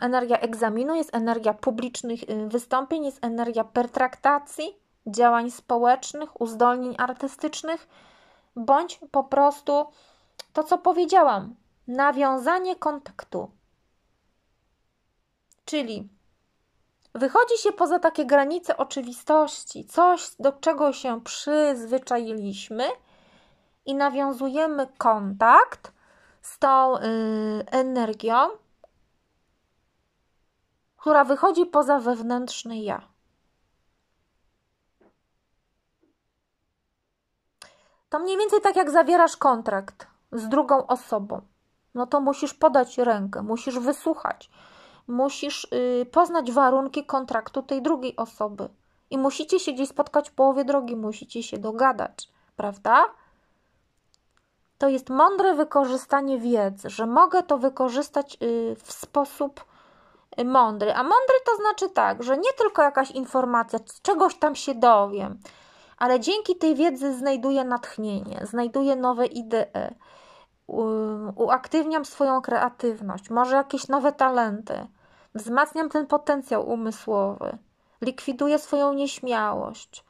energia egzaminu, jest energia publicznych y, wystąpień, jest energia pertraktacji działań społecznych, uzdolnień artystycznych, bądź po prostu to, co powiedziałam, nawiązanie kontaktu. Czyli wychodzi się poza takie granice oczywistości, coś, do czego się przyzwyczailiśmy i nawiązujemy kontakt z tą yy, energią, która wychodzi poza wewnętrzny ja. mniej więcej tak jak zawierasz kontrakt z drugą osobą. No to musisz podać rękę, musisz wysłuchać, musisz yy, poznać warunki kontraktu tej drugiej osoby. I musicie się gdzieś spotkać w połowie drogi, musicie się dogadać, prawda? To jest mądre wykorzystanie wiedzy, że mogę to wykorzystać y, w sposób y, mądry. A mądry to znaczy tak, że nie tylko jakaś informacja, czegoś tam się dowiem, ale dzięki tej wiedzy znajduję natchnienie, znajduję nowe idee, uaktywniam swoją kreatywność, może jakieś nowe talenty, wzmacniam ten potencjał umysłowy, likwiduję swoją nieśmiałość,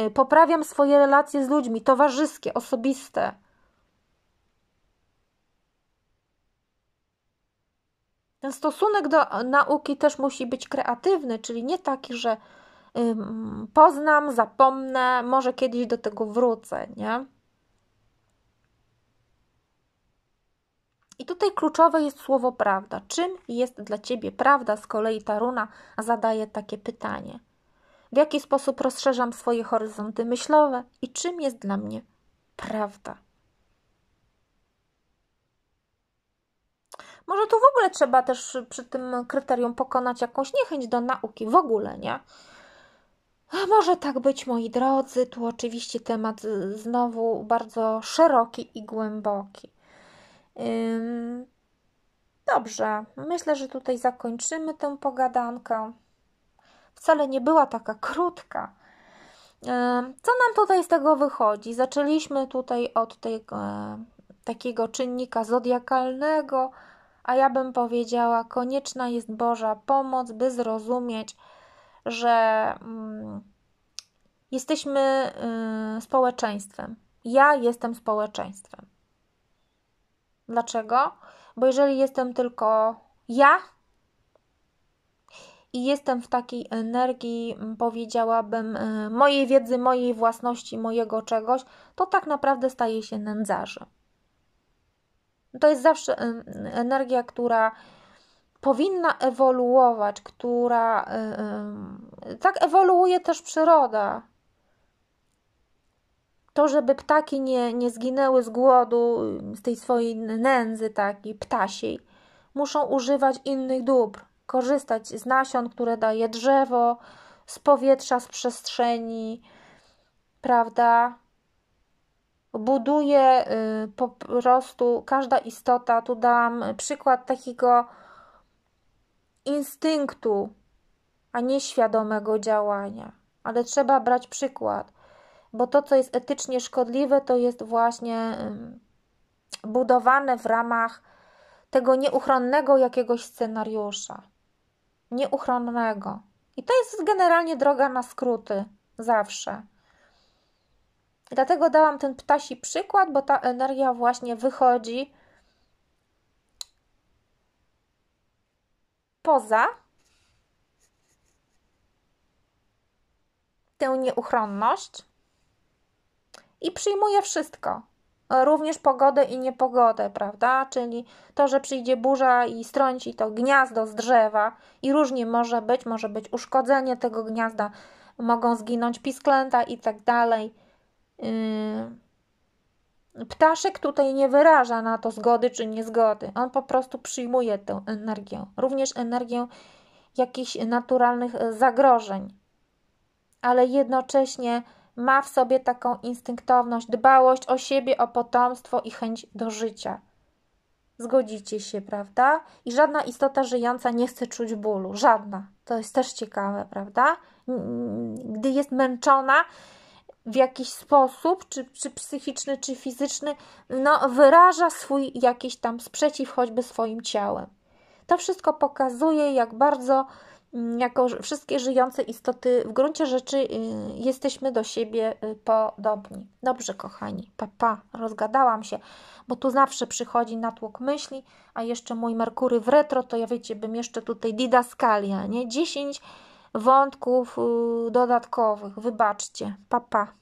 y, poprawiam swoje relacje z ludźmi, towarzyskie, osobiste. Ten stosunek do nauki też musi być kreatywny, czyli nie taki, że poznam, zapomnę, może kiedyś do tego wrócę, nie? I tutaj kluczowe jest słowo prawda. Czym jest dla ciebie prawda? Z kolei Taruna zadaje takie pytanie. W jaki sposób rozszerzam swoje horyzonty myślowe i czym jest dla mnie prawda? Może tu w ogóle trzeba też przy tym kryterium pokonać jakąś niechęć do nauki, w ogóle, nie? A może tak być, moi drodzy. Tu oczywiście temat y, znowu bardzo szeroki i głęboki. Dobrze, myślę, że tutaj zakończymy tę pogadankę. Wcale nie była taka krótka. Co nam tutaj z tego wychodzi? Zaczęliśmy tutaj od tego, e, takiego czynnika zodiakalnego, a ja bym powiedziała, konieczna jest Boża pomoc, by zrozumieć, że mm, jesteśmy y, społeczeństwem. Ja jestem społeczeństwem. Dlaczego? Bo jeżeli jestem tylko ja i jestem w takiej energii, mm, powiedziałabym, y, mojej wiedzy, mojej własności, mojego czegoś, to tak naprawdę staję się nędzarzem. To jest zawsze y, energia, która powinna ewoluować, która y, y, tak ewoluuje też przyroda. To, żeby ptaki nie, nie zginęły z głodu, z tej swojej nędzy takiej ptasiej, muszą używać innych dóbr, korzystać z nasion, które daje drzewo, z powietrza, z przestrzeni, prawda? Buduje y, po prostu każda istota. Tu dam przykład takiego instynktu, a nie świadomego działania. Ale trzeba brać przykład, bo to, co jest etycznie szkodliwe, to jest właśnie budowane w ramach tego nieuchronnego jakiegoś scenariusza. Nieuchronnego. I to jest generalnie droga na skróty, zawsze. Dlatego dałam ten ptasi przykład, bo ta energia właśnie wychodzi poza tę nieuchronność i przyjmuje wszystko. Również pogodę i niepogodę, prawda? Czyli to, że przyjdzie burza i strąci to gniazdo z drzewa, i różnie może być, może być uszkodzenie tego gniazda, mogą zginąć pisklęta i tak dalej. Yy Ptaszek tutaj nie wyraża na to zgody czy niezgody. On po prostu przyjmuje tę energię, również energię jakichś naturalnych e, zagrożeń, ale jednocześnie ma w sobie taką instynktowność, dbałość o siebie, o potomstwo i chęć do życia. Zgodzicie się, prawda? I żadna istota żyjąca nie chce czuć bólu. Żadna. To jest też ciekawe, prawda? Gdy jest męczona, w jakiś sposób, czy, czy psychiczny, czy fizyczny, no, wyraża swój jakiś tam sprzeciw, choćby swoim ciałem. To wszystko pokazuje, jak bardzo, mm, jako wszystkie żyjące istoty, w gruncie rzeczy y, jesteśmy do siebie y, podobni. Dobrze, kochani, papa, pa, rozgadałam się, bo tu zawsze przychodzi natłok myśli, a jeszcze mój Merkury w retro, to ja wiecie, bym jeszcze tutaj didaskalia, nie? 10 wątków y, dodatkowych. Wybaczcie. Papa. Pa.